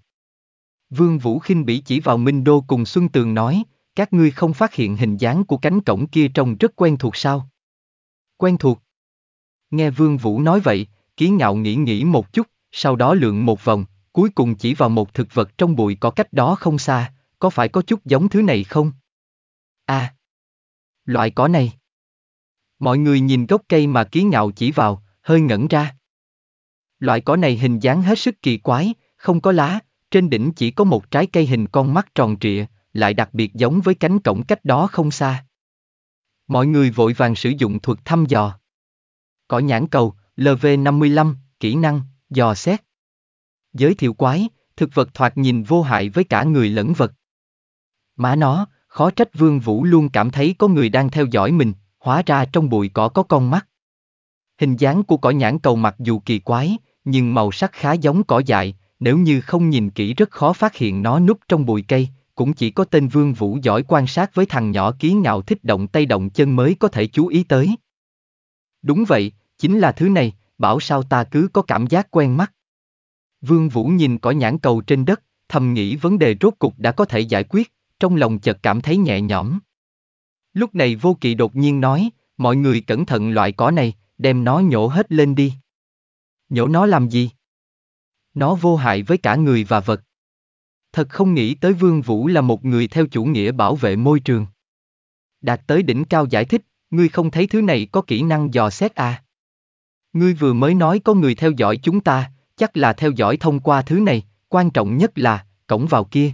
Vương Vũ khinh bỉ chỉ vào Minh Đô cùng Xuân Tường nói, các ngươi không phát hiện hình dáng của cánh cổng kia trông rất quen thuộc sao? Quen thuộc. Nghe Vương Vũ nói vậy, ký ngạo nghĩ nghĩ một chút, sau đó lượn một vòng, cuối cùng chỉ vào một thực vật trong bụi có cách đó không xa, có phải có chút giống thứ này không? À, loại cỏ này. Mọi người nhìn gốc cây mà ký ngạo chỉ vào, hơi ngẩn ra. Loại cỏ này hình dáng hết sức kỳ quái, không có lá, trên đỉnh chỉ có một trái cây hình con mắt tròn trịa, lại đặc biệt giống với cánh cổng cách đó không xa. Mọi người vội vàng sử dụng thuật thăm dò. Cỏ nhãn cầu, LV55, kỹ năng, dò xét. Giới thiệu quái, thực vật thoạt nhìn vô hại với cả người lẫn vật. Má nó, khó trách Vương Vũ luôn cảm thấy có người đang theo dõi mình, hóa ra trong bụi cỏ có con mắt. Hình dáng của cỏ nhãn cầu mặc dù kỳ quái, nhưng màu sắc khá giống cỏ dại, nếu như không nhìn kỹ rất khó phát hiện nó núp trong bụi cây, cũng chỉ có tên Vương Vũ giỏi quan sát với thằng nhỏ kiến ngạo thích động tay động chân mới có thể chú ý tới. Đúng vậy, chính là thứ này, bảo sao ta cứ có cảm giác quen mắt. Vương Vũ nhìn cỏ nhãn cầu trên đất, thầm nghĩ vấn đề rốt cục đã có thể giải quyết, trong lòng chợt cảm thấy nhẹ nhõm. Lúc này vô kỵ đột nhiên nói, mọi người cẩn thận loại cỏ này, đem nó nhổ hết lên đi. Nhổ nó làm gì? Nó vô hại với cả người và vật. Thật không nghĩ tới Vương Vũ là một người theo chủ nghĩa bảo vệ môi trường. Đạt tới đỉnh cao giải thích, ngươi không thấy thứ này có kỹ năng dò xét à? Ngươi vừa mới nói có người theo dõi chúng ta, chắc là theo dõi thông qua thứ này, quan trọng nhất là, cổng vào kia.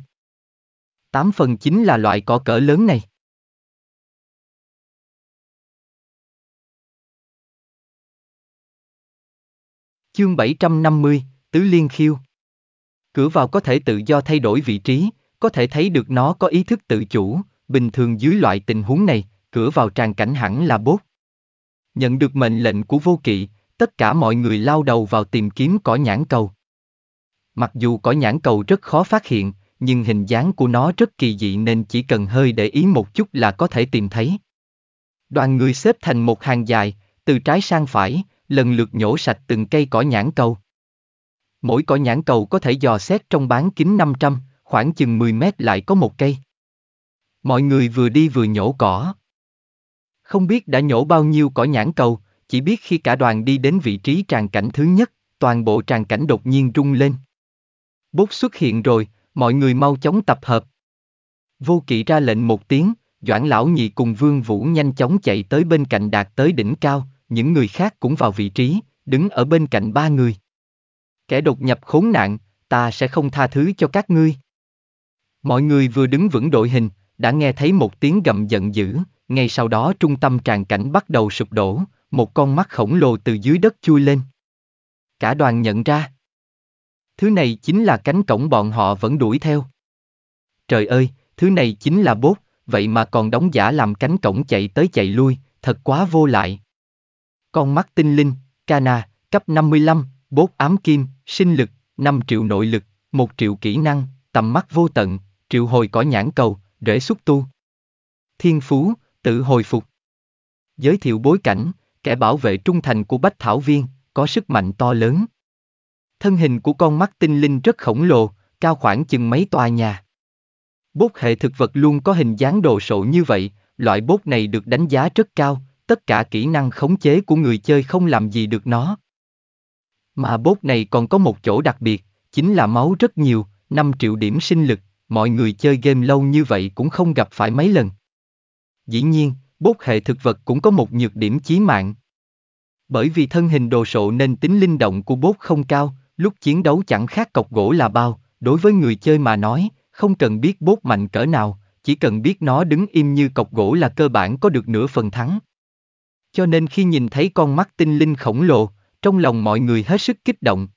Tám phần chính là loại cỏ cỡ lớn này. Chương 750, Tứ Liên Khiêu Cửa vào có thể tự do thay đổi vị trí, có thể thấy được nó có ý thức tự chủ, bình thường dưới loại tình huống này, cửa vào tràn cảnh hẳn là bốt. Nhận được mệnh lệnh của vô kỵ, tất cả mọi người lao đầu vào tìm kiếm cỏ nhãn cầu. Mặc dù cỏ nhãn cầu rất khó phát hiện, nhưng hình dáng của nó rất kỳ dị nên chỉ cần hơi để ý một chút là có thể tìm thấy. Đoàn người xếp thành một hàng dài, từ trái sang phải, lần lượt nhổ sạch từng cây cỏ nhãn cầu. Mỗi cỏ nhãn cầu có thể dò xét trong bán kính 500, khoảng chừng 10 mét lại có một cây. Mọi người vừa đi vừa nhổ cỏ. Không biết đã nhổ bao nhiêu cỏ nhãn cầu, chỉ biết khi cả đoàn đi đến vị trí tràn cảnh thứ nhất, toàn bộ tràn cảnh đột nhiên rung lên. Bốt xuất hiện rồi, mọi người mau chóng tập hợp. Vô kỵ ra lệnh một tiếng, Doãn Lão Nhị cùng Vương Vũ nhanh chóng chạy tới bên cạnh đạt tới đỉnh cao, những người khác cũng vào vị trí, đứng ở bên cạnh ba người kẻ đột nhập khốn nạn, ta sẽ không tha thứ cho các ngươi. Mọi người vừa đứng vững đội hình, đã nghe thấy một tiếng gầm giận dữ, ngay sau đó trung tâm tràn cảnh bắt đầu sụp đổ, một con mắt khổng lồ từ dưới đất chui lên. Cả đoàn nhận ra. Thứ này chính là cánh cổng bọn họ vẫn đuổi theo. Trời ơi, thứ này chính là bốt, vậy mà còn đóng giả làm cánh cổng chạy tới chạy lui, thật quá vô lại. Con mắt tinh linh, Kana cấp 55, bốt ám kim, sinh lực, 5 triệu nội lực, 1 triệu kỹ năng, tầm mắt vô tận, triệu hồi cỏ nhãn cầu, rễ xúc tu. Thiên phú, tự hồi phục. Giới thiệu bối cảnh, kẻ bảo vệ trung thành của Bách Thảo Viên, có sức mạnh to lớn. Thân hình của con mắt tinh linh rất khổng lồ, cao khoảng chừng mấy tòa nhà. Bốt hệ thực vật luôn có hình dáng đồ sộ như vậy, loại bốt này được đánh giá rất cao, tất cả kỹ năng khống chế của người chơi không làm gì được nó. Mà bốt này còn có một chỗ đặc biệt, chính là máu rất nhiều, 5 triệu điểm sinh lực, mọi người chơi game lâu như vậy cũng không gặp phải mấy lần. Dĩ nhiên, bốt hệ thực vật cũng có một nhược điểm chí mạng. Bởi vì thân hình đồ sộ nên tính linh động của bốt không cao, lúc chiến đấu chẳng khác cọc gỗ là bao, đối với người chơi mà nói, không cần biết bốt mạnh cỡ nào, chỉ cần biết nó đứng im như cọc gỗ là cơ bản có được nửa phần thắng. Cho nên khi nhìn thấy con mắt tinh linh khổng lồ, trong lòng mọi người hết sức kích động.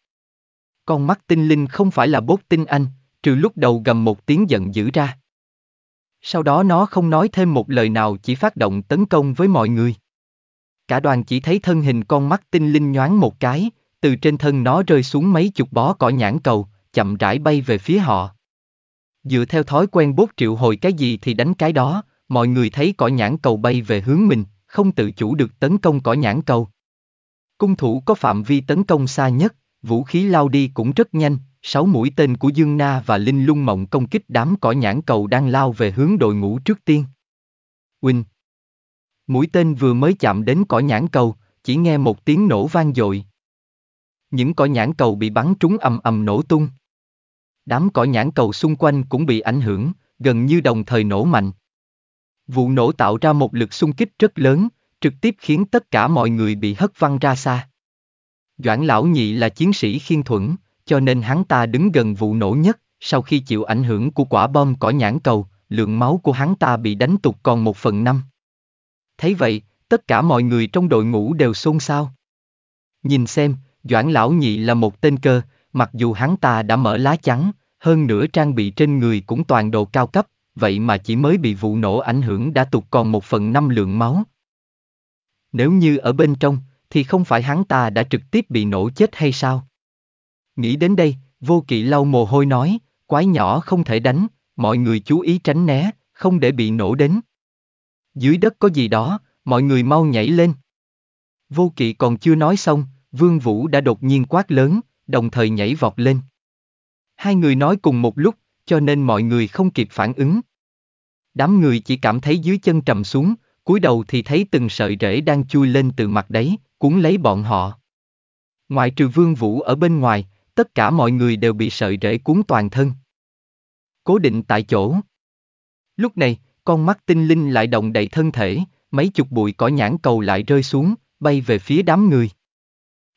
Con mắt tinh linh không phải là bốt tinh anh, trừ lúc đầu gầm một tiếng giận dữ ra. Sau đó nó không nói thêm một lời nào chỉ phát động tấn công với mọi người. Cả đoàn chỉ thấy thân hình con mắt tinh linh nhoáng một cái, từ trên thân nó rơi xuống mấy chục bó cỏ nhãn cầu, chậm rãi bay về phía họ. Dựa theo thói quen bốt triệu hồi cái gì thì đánh cái đó, mọi người thấy cỏ nhãn cầu bay về hướng mình, không tự chủ được tấn công cỏ nhãn cầu. Cung thủ có phạm vi tấn công xa nhất, vũ khí lao đi cũng rất nhanh, sáu mũi tên của Dương Na và Linh Lung Mộng công kích đám cỏ nhãn cầu đang lao về hướng đội ngũ trước tiên. Quỳnh Mũi tên vừa mới chạm đến cỏ nhãn cầu, chỉ nghe một tiếng nổ vang dội. Những cỏ nhãn cầu bị bắn trúng ầm ầm nổ tung. Đám cỏ nhãn cầu xung quanh cũng bị ảnh hưởng, gần như đồng thời nổ mạnh. Vụ nổ tạo ra một lực xung kích rất lớn, trực tiếp khiến tất cả mọi người bị hất văng ra xa. Doãn lão nhị là chiến sĩ khiên thuẫn, cho nên hắn ta đứng gần vụ nổ nhất, sau khi chịu ảnh hưởng của quả bom cỏ nhãn cầu, lượng máu của hắn ta bị đánh tục còn một phần năm. Thấy vậy, tất cả mọi người trong đội ngũ đều xôn xao. Nhìn xem, Doãn lão nhị là một tên cơ, mặc dù hắn ta đã mở lá chắn, hơn nữa trang bị trên người cũng toàn đồ cao cấp, vậy mà chỉ mới bị vụ nổ ảnh hưởng đã tục còn một phần năm lượng máu, nếu như ở bên trong, thì không phải hắn ta đã trực tiếp bị nổ chết hay sao? Nghĩ đến đây, vô kỵ lau mồ hôi nói, quái nhỏ không thể đánh, mọi người chú ý tránh né, không để bị nổ đến. Dưới đất có gì đó, mọi người mau nhảy lên. Vô kỵ còn chưa nói xong, Vương Vũ đã đột nhiên quát lớn, đồng thời nhảy vọt lên. Hai người nói cùng một lúc, cho nên mọi người không kịp phản ứng. Đám người chỉ cảm thấy dưới chân trầm xuống, cúi đầu thì thấy từng sợi rễ đang chui lên từ mặt đấy, cuốn lấy bọn họ. Ngoại trừ vương vũ ở bên ngoài, tất cả mọi người đều bị sợi rễ cuốn toàn thân. Cố định tại chỗ. Lúc này, con mắt tinh linh lại động đầy thân thể, mấy chục bụi cỏ nhãn cầu lại rơi xuống, bay về phía đám người.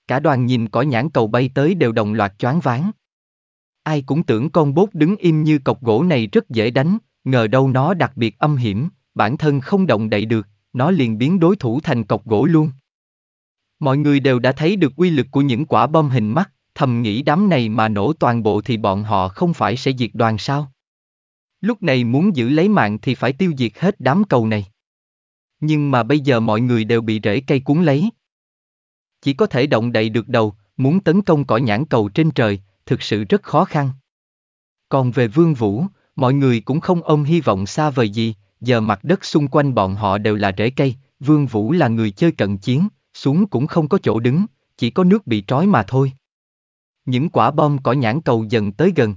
Cả đoàn nhìn cỏ nhãn cầu bay tới đều đồng loạt choáng váng. Ai cũng tưởng con bốt đứng im như cọc gỗ này rất dễ đánh, ngờ đâu nó đặc biệt âm hiểm, bản thân không động đậy được, nó liền biến đối thủ thành cọc gỗ luôn. Mọi người đều đã thấy được quy lực của những quả bom hình mắt, thầm nghĩ đám này mà nổ toàn bộ thì bọn họ không phải sẽ diệt đoàn sao. Lúc này muốn giữ lấy mạng thì phải tiêu diệt hết đám cầu này. Nhưng mà bây giờ mọi người đều bị rễ cây cuốn lấy. Chỉ có thể động đậy được đầu, muốn tấn công cõi nhãn cầu trên trời, thực sự rất khó khăn. Còn về vương vũ, mọi người cũng không ôm hy vọng xa vời gì, giờ mặt đất xung quanh bọn họ đều là rễ cây, Vương Vũ là người chơi cận chiến, xuống cũng không có chỗ đứng, chỉ có nước bị trói mà thôi. Những quả bom cỏ nhãn cầu dần tới gần.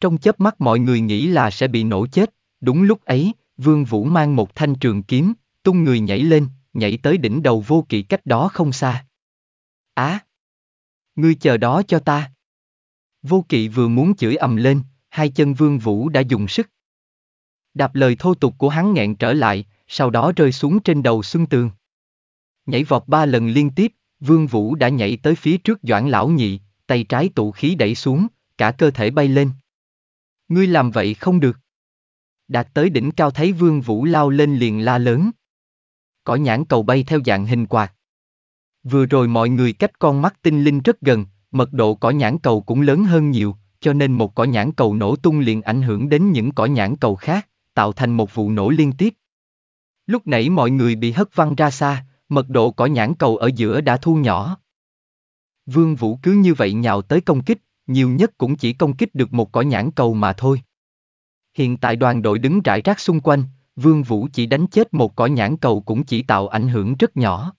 Trong chớp mắt mọi người nghĩ là sẽ bị nổ chết, đúng lúc ấy, Vương Vũ mang một thanh trường kiếm, tung người nhảy lên, nhảy tới đỉnh đầu vô kỵ cách đó không xa. Á! À, ngươi chờ đó cho ta! Vô kỵ vừa muốn chửi ầm lên, hai chân Vương Vũ đã dùng sức, Đạp lời thô tục của hắn nghẹn trở lại, sau đó rơi xuống trên đầu Xuân Tường. Nhảy vọt ba lần liên tiếp, Vương Vũ đã nhảy tới phía trước Doãn Lão Nhị, tay trái tụ khí đẩy xuống, cả cơ thể bay lên. Ngươi làm vậy không được. Đạt tới đỉnh cao thấy Vương Vũ lao lên liền la lớn. Cỏ nhãn cầu bay theo dạng hình quạt. Vừa rồi mọi người cách con mắt tinh linh rất gần, mật độ cỏ nhãn cầu cũng lớn hơn nhiều, cho nên một cỏ nhãn cầu nổ tung liền ảnh hưởng đến những cỏ nhãn cầu khác tạo thành một vụ nổ liên tiếp. Lúc nãy mọi người bị hất văng ra xa, mật độ cỏ nhãn cầu ở giữa đã thu nhỏ. Vương Vũ cứ như vậy nhào tới công kích, nhiều nhất cũng chỉ công kích được một cỏ nhãn cầu mà thôi. Hiện tại đoàn đội đứng rải rác xung quanh, Vương Vũ chỉ đánh chết một cỏ nhãn cầu cũng chỉ tạo ảnh hưởng rất nhỏ.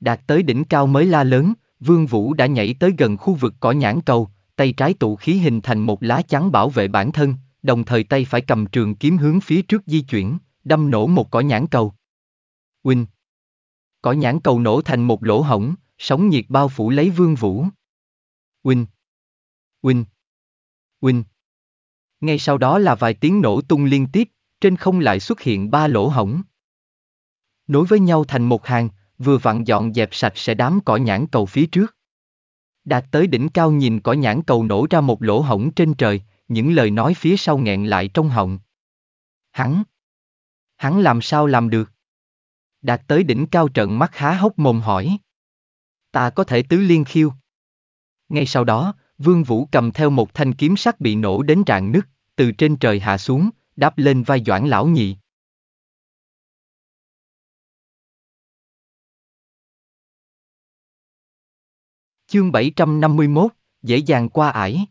Đạt tới đỉnh cao mới la lớn, Vương Vũ đã nhảy tới gần khu vực cỏ nhãn cầu, tay trái tụ khí hình thành một lá chắn bảo vệ bản thân, đồng thời tay phải cầm trường kiếm hướng phía trước di chuyển, đâm nổ một cỏ nhãn cầu. Huynh! Cỏ nhãn cầu nổ thành một lỗ hổng, sóng nhiệt bao phủ lấy vương vũ. Huynh! Huynh! Huynh! Ngay sau đó là vài tiếng nổ tung liên tiếp, trên không lại xuất hiện ba lỗ hổng. Nối với nhau thành một hàng, vừa vặn dọn dẹp sạch sẽ đám cỏ nhãn cầu phía trước. Đạt tới đỉnh cao nhìn cỏ nhãn cầu nổ ra một lỗ hổng trên trời, những lời nói phía sau nghẹn lại trong họng. Hắn! Hắn làm sao làm được? Đạt tới đỉnh cao trận mắt há hốc mồm hỏi. Ta có thể tứ liên khiêu. Ngay sau đó, Vương Vũ cầm theo một thanh kiếm sắt bị nổ đến rạn nứt, từ trên trời hạ xuống, đáp lên vai Doãn Lão Nhị. Chương 751, dễ dàng qua ải.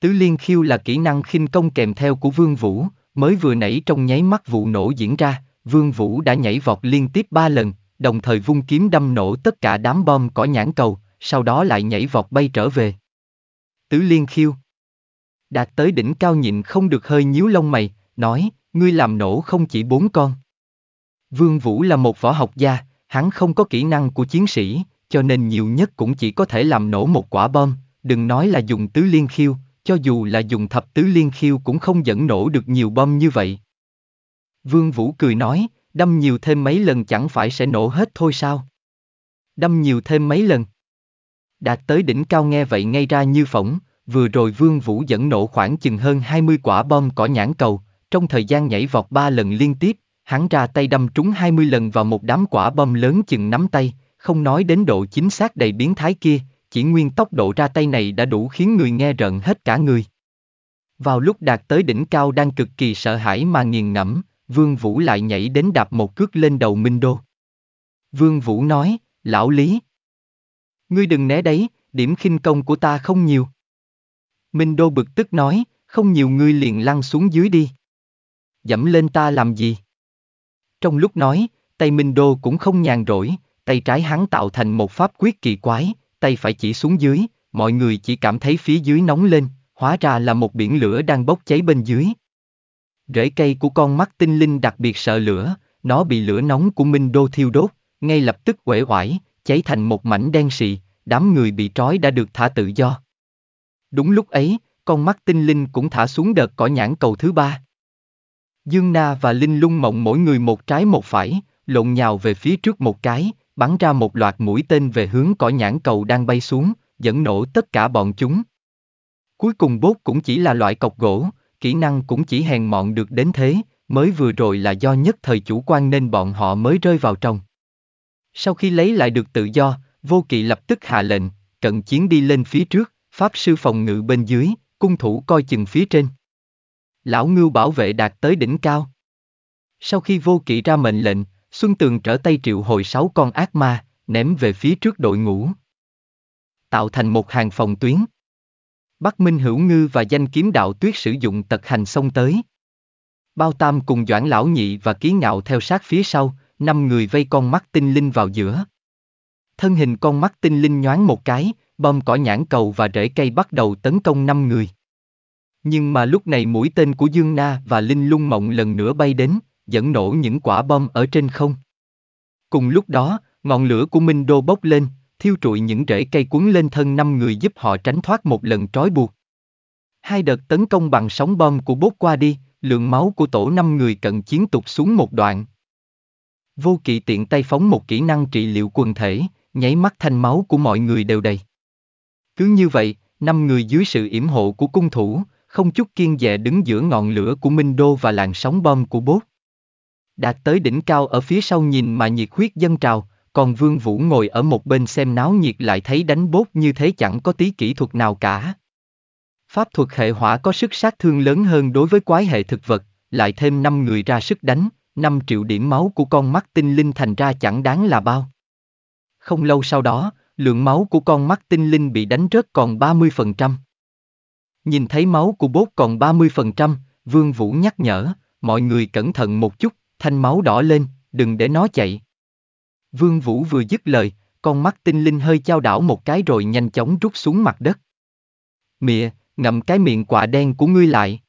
Tứ liên khiêu là kỹ năng khinh công kèm theo của Vương Vũ, mới vừa nãy trong nháy mắt vụ nổ diễn ra, Vương Vũ đã nhảy vọt liên tiếp ba lần, đồng thời vung kiếm đâm nổ tất cả đám bom cỏ nhãn cầu, sau đó lại nhảy vọt bay trở về. Tứ liên khiêu Đạt tới đỉnh cao nhịn không được hơi nhíu lông mày, nói, ngươi làm nổ không chỉ bốn con. Vương Vũ là một võ học gia, hắn không có kỹ năng của chiến sĩ, cho nên nhiều nhất cũng chỉ có thể làm nổ một quả bom, đừng nói là dùng tứ liên khiêu, cho dù là dùng thập tứ liên khiêu cũng không dẫn nổ được nhiều bom như vậy. Vương Vũ cười nói, đâm nhiều thêm mấy lần chẳng phải sẽ nổ hết thôi sao? Đâm nhiều thêm mấy lần. Đạt tới đỉnh cao nghe vậy ngay ra như phỏng, vừa rồi Vương Vũ dẫn nổ khoảng chừng hơn 20 quả bom cỏ nhãn cầu, trong thời gian nhảy vọt 3 lần liên tiếp, hắn ra tay đâm trúng 20 lần vào một đám quả bom lớn chừng nắm tay, không nói đến độ chính xác đầy biến thái kia, chỉ nguyên tốc độ ra tay này đã đủ khiến người nghe rợn hết cả người. Vào lúc đạt tới đỉnh cao đang cực kỳ sợ hãi mà nghiền ngẫm, Vương Vũ lại nhảy đến đạp một cước lên đầu Minh Đô. Vương Vũ nói, lão lý. Ngươi đừng né đấy, điểm khinh công của ta không nhiều. Minh Đô bực tức nói, không nhiều ngươi liền lăn xuống dưới đi. Dẫm lên ta làm gì? Trong lúc nói, tay Minh Đô cũng không nhàn rỗi, tay trái hắn tạo thành một pháp quyết kỳ quái, tay phải chỉ xuống dưới, mọi người chỉ cảm thấy phía dưới nóng lên, hóa ra là một biển lửa đang bốc cháy bên dưới. Rễ cây của con mắt tinh linh đặc biệt sợ lửa, nó bị lửa nóng của Minh Đô thiêu đốt, ngay lập tức uể oải, cháy thành một mảnh đen sì, đám người bị trói đã được thả tự do. Đúng lúc ấy, con mắt tinh linh cũng thả xuống đợt cỏ nhãn cầu thứ ba. Dương Na và Linh lung mộng mỗi người một trái một phải, lộn nhào về phía trước một cái, bắn ra một loạt mũi tên về hướng cỏ nhãn cầu đang bay xuống, dẫn nổ tất cả bọn chúng. Cuối cùng bốt cũng chỉ là loại cọc gỗ, kỹ năng cũng chỉ hèn mọn được đến thế, mới vừa rồi là do nhất thời chủ quan nên bọn họ mới rơi vào trong. Sau khi lấy lại được tự do, vô kỵ lập tức hạ lệnh, trận chiến đi lên phía trước, pháp sư phòng ngự bên dưới, cung thủ coi chừng phía trên. Lão ngưu bảo vệ đạt tới đỉnh cao. Sau khi vô kỵ ra mệnh lệnh, Xuân Tường trở tay triệu hồi sáu con ác ma, ném về phía trước đội ngũ. Tạo thành một hàng phòng tuyến. Bắc Minh Hữu Ngư và danh kiếm đạo tuyết sử dụng tật hành xông tới. Bao Tam cùng Doãn Lão Nhị và Ký Ngạo theo sát phía sau, năm người vây con mắt tinh linh vào giữa. Thân hình con mắt tinh linh nhoáng một cái, bom cỏ nhãn cầu và rễ cây bắt đầu tấn công năm người. Nhưng mà lúc này mũi tên của Dương Na và Linh Lung Mộng lần nữa bay đến, dẫn nổ những quả bom ở trên không. Cùng lúc đó, ngọn lửa của Minh Đô bốc lên, thiêu trụi những rễ cây cuốn lên thân năm người giúp họ tránh thoát một lần trói buộc. Hai đợt tấn công bằng sóng bom của bốt qua đi, lượng máu của tổ năm người cận chiến tục xuống một đoạn. Vô kỵ tiện tay phóng một kỹ năng trị liệu quần thể, nháy mắt thanh máu của mọi người đều đầy. Cứ như vậy, năm người dưới sự yểm hộ của cung thủ, không chút kiên dè đứng giữa ngọn lửa của Minh Đô và làn sóng bom của bốt đạt tới đỉnh cao ở phía sau nhìn mà nhiệt huyết dân trào, còn Vương Vũ ngồi ở một bên xem náo nhiệt lại thấy đánh bốt như thế chẳng có tí kỹ thuật nào cả. Pháp thuật hệ hỏa có sức sát thương lớn hơn đối với quái hệ thực vật, lại thêm 5 người ra sức đánh, 5 triệu điểm máu của con mắt tinh linh thành ra chẳng đáng là bao. Không lâu sau đó, lượng máu của con mắt tinh linh bị đánh rớt còn 30%. Nhìn thấy máu của bốt còn 30%, Vương Vũ nhắc nhở, mọi người cẩn thận một chút, thanh máu đỏ lên, đừng để nó chạy. Vương Vũ vừa dứt lời, con mắt tinh linh hơi trao đảo một cái rồi nhanh chóng rút xuống mặt đất. Mịa, ngậm cái miệng quạ đen của ngươi lại.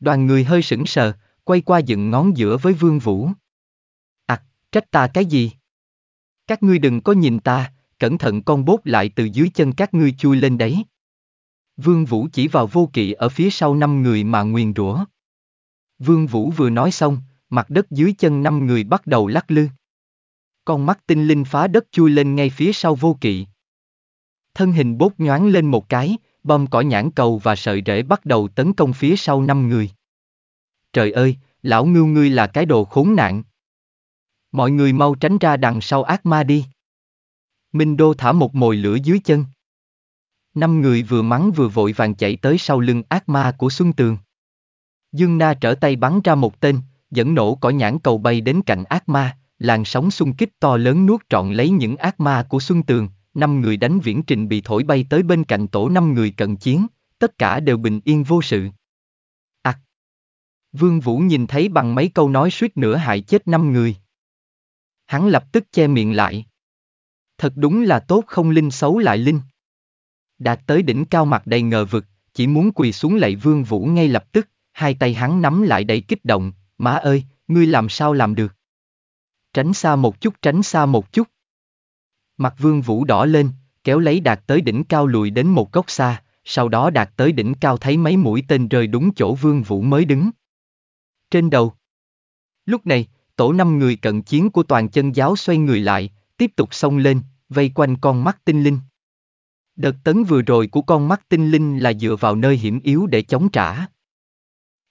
Đoàn người hơi sững sờ, quay qua dựng ngón giữa với Vương Vũ. À, trách ta cái gì? Các ngươi đừng có nhìn ta, cẩn thận con bốt lại từ dưới chân các ngươi chui lên đấy. Vương Vũ chỉ vào vô kỵ ở phía sau năm người mà nguyền rủa. Vương Vũ vừa nói xong, mặt đất dưới chân năm người bắt đầu lắc lư. Con mắt tinh linh phá đất chui lên ngay phía sau vô kỵ. Thân hình bốt nhoáng lên một cái, bom cỏ nhãn cầu và sợi rễ bắt đầu tấn công phía sau năm người. Trời ơi, lão ngưu ngươi là cái đồ khốn nạn. Mọi người mau tránh ra đằng sau ác ma đi. Minh Đô thả một mồi lửa dưới chân. Năm người vừa mắng vừa vội vàng chạy tới sau lưng ác ma của Xuân Tường. Dương Na trở tay bắn ra một tên, dẫn nổ cỏ nhãn cầu bay đến cạnh ác ma, làn sóng xung kích to lớn nuốt trọn lấy những ác ma của Xuân Tường, năm người đánh viễn trình bị thổi bay tới bên cạnh tổ năm người cận chiến, tất cả đều bình yên vô sự. Ác. Vương Vũ nhìn thấy bằng mấy câu nói suýt nữa hại chết năm người. Hắn lập tức che miệng lại. Thật đúng là tốt không linh xấu lại linh. Đạt tới đỉnh cao mặt đầy ngờ vực, chỉ muốn quỳ xuống lạy Vương Vũ ngay lập tức, hai tay hắn nắm lại đầy kích động, Má ơi, ngươi làm sao làm được? Tránh xa một chút, tránh xa một chút. Mặt vương vũ đỏ lên, kéo lấy đạt tới đỉnh cao lùi đến một góc xa, sau đó đạt tới đỉnh cao thấy mấy mũi tên rơi đúng chỗ vương vũ mới đứng. Trên đầu. Lúc này, tổ năm người cận chiến của toàn chân giáo xoay người lại, tiếp tục xông lên, vây quanh con mắt tinh linh. Đợt tấn vừa rồi của con mắt tinh linh là dựa vào nơi hiểm yếu để chống trả.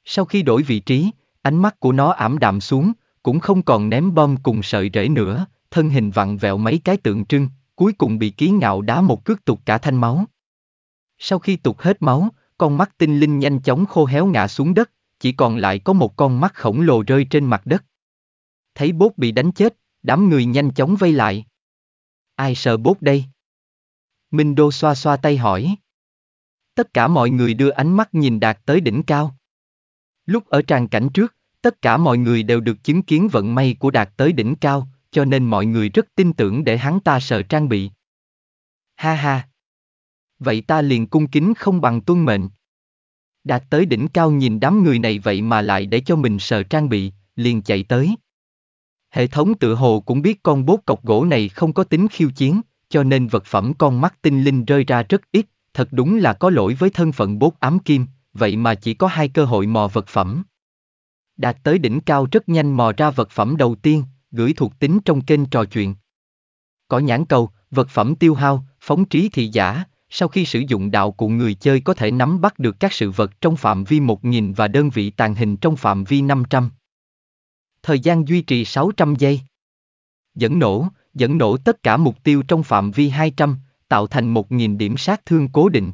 Sau khi đổi vị trí, Ánh mắt của nó ảm đạm xuống, cũng không còn ném bom cùng sợi rễ nữa, thân hình vặn vẹo mấy cái tượng trưng, cuối cùng bị ký ngạo đá một cước tụt cả thanh máu. Sau khi tụt hết máu, con mắt tinh linh nhanh chóng khô héo ngã xuống đất, chỉ còn lại có một con mắt khổng lồ rơi trên mặt đất. Thấy bốt bị đánh chết, đám người nhanh chóng vây lại. Ai sợ bốt đây? Minh Đô xoa xoa tay hỏi. Tất cả mọi người đưa ánh mắt nhìn đạt tới đỉnh cao. Lúc ở tràng cảnh trước, Tất cả mọi người đều được chứng kiến vận may của Đạt tới đỉnh cao, cho nên mọi người rất tin tưởng để hắn ta sợ trang bị. Ha ha! Vậy ta liền cung kính không bằng tuân mệnh. Đạt tới đỉnh cao nhìn đám người này vậy mà lại để cho mình sợ trang bị, liền chạy tới. Hệ thống tự hồ cũng biết con bốt cọc gỗ này không có tính khiêu chiến, cho nên vật phẩm con mắt tinh linh rơi ra rất ít, thật đúng là có lỗi với thân phận bốt ám kim, vậy mà chỉ có hai cơ hội mò vật phẩm đạt tới đỉnh cao rất nhanh mò ra vật phẩm đầu tiên, gửi thuộc tính trong kênh trò chuyện. Có nhãn cầu, vật phẩm tiêu hao, phóng trí thị giả, sau khi sử dụng đạo cụ người chơi có thể nắm bắt được các sự vật trong phạm vi 1000 và đơn vị tàn hình trong phạm vi 500. Thời gian duy trì 600 giây. Dẫn nổ, dẫn nổ tất cả mục tiêu trong phạm vi 200, tạo thành 1000 điểm sát thương cố định.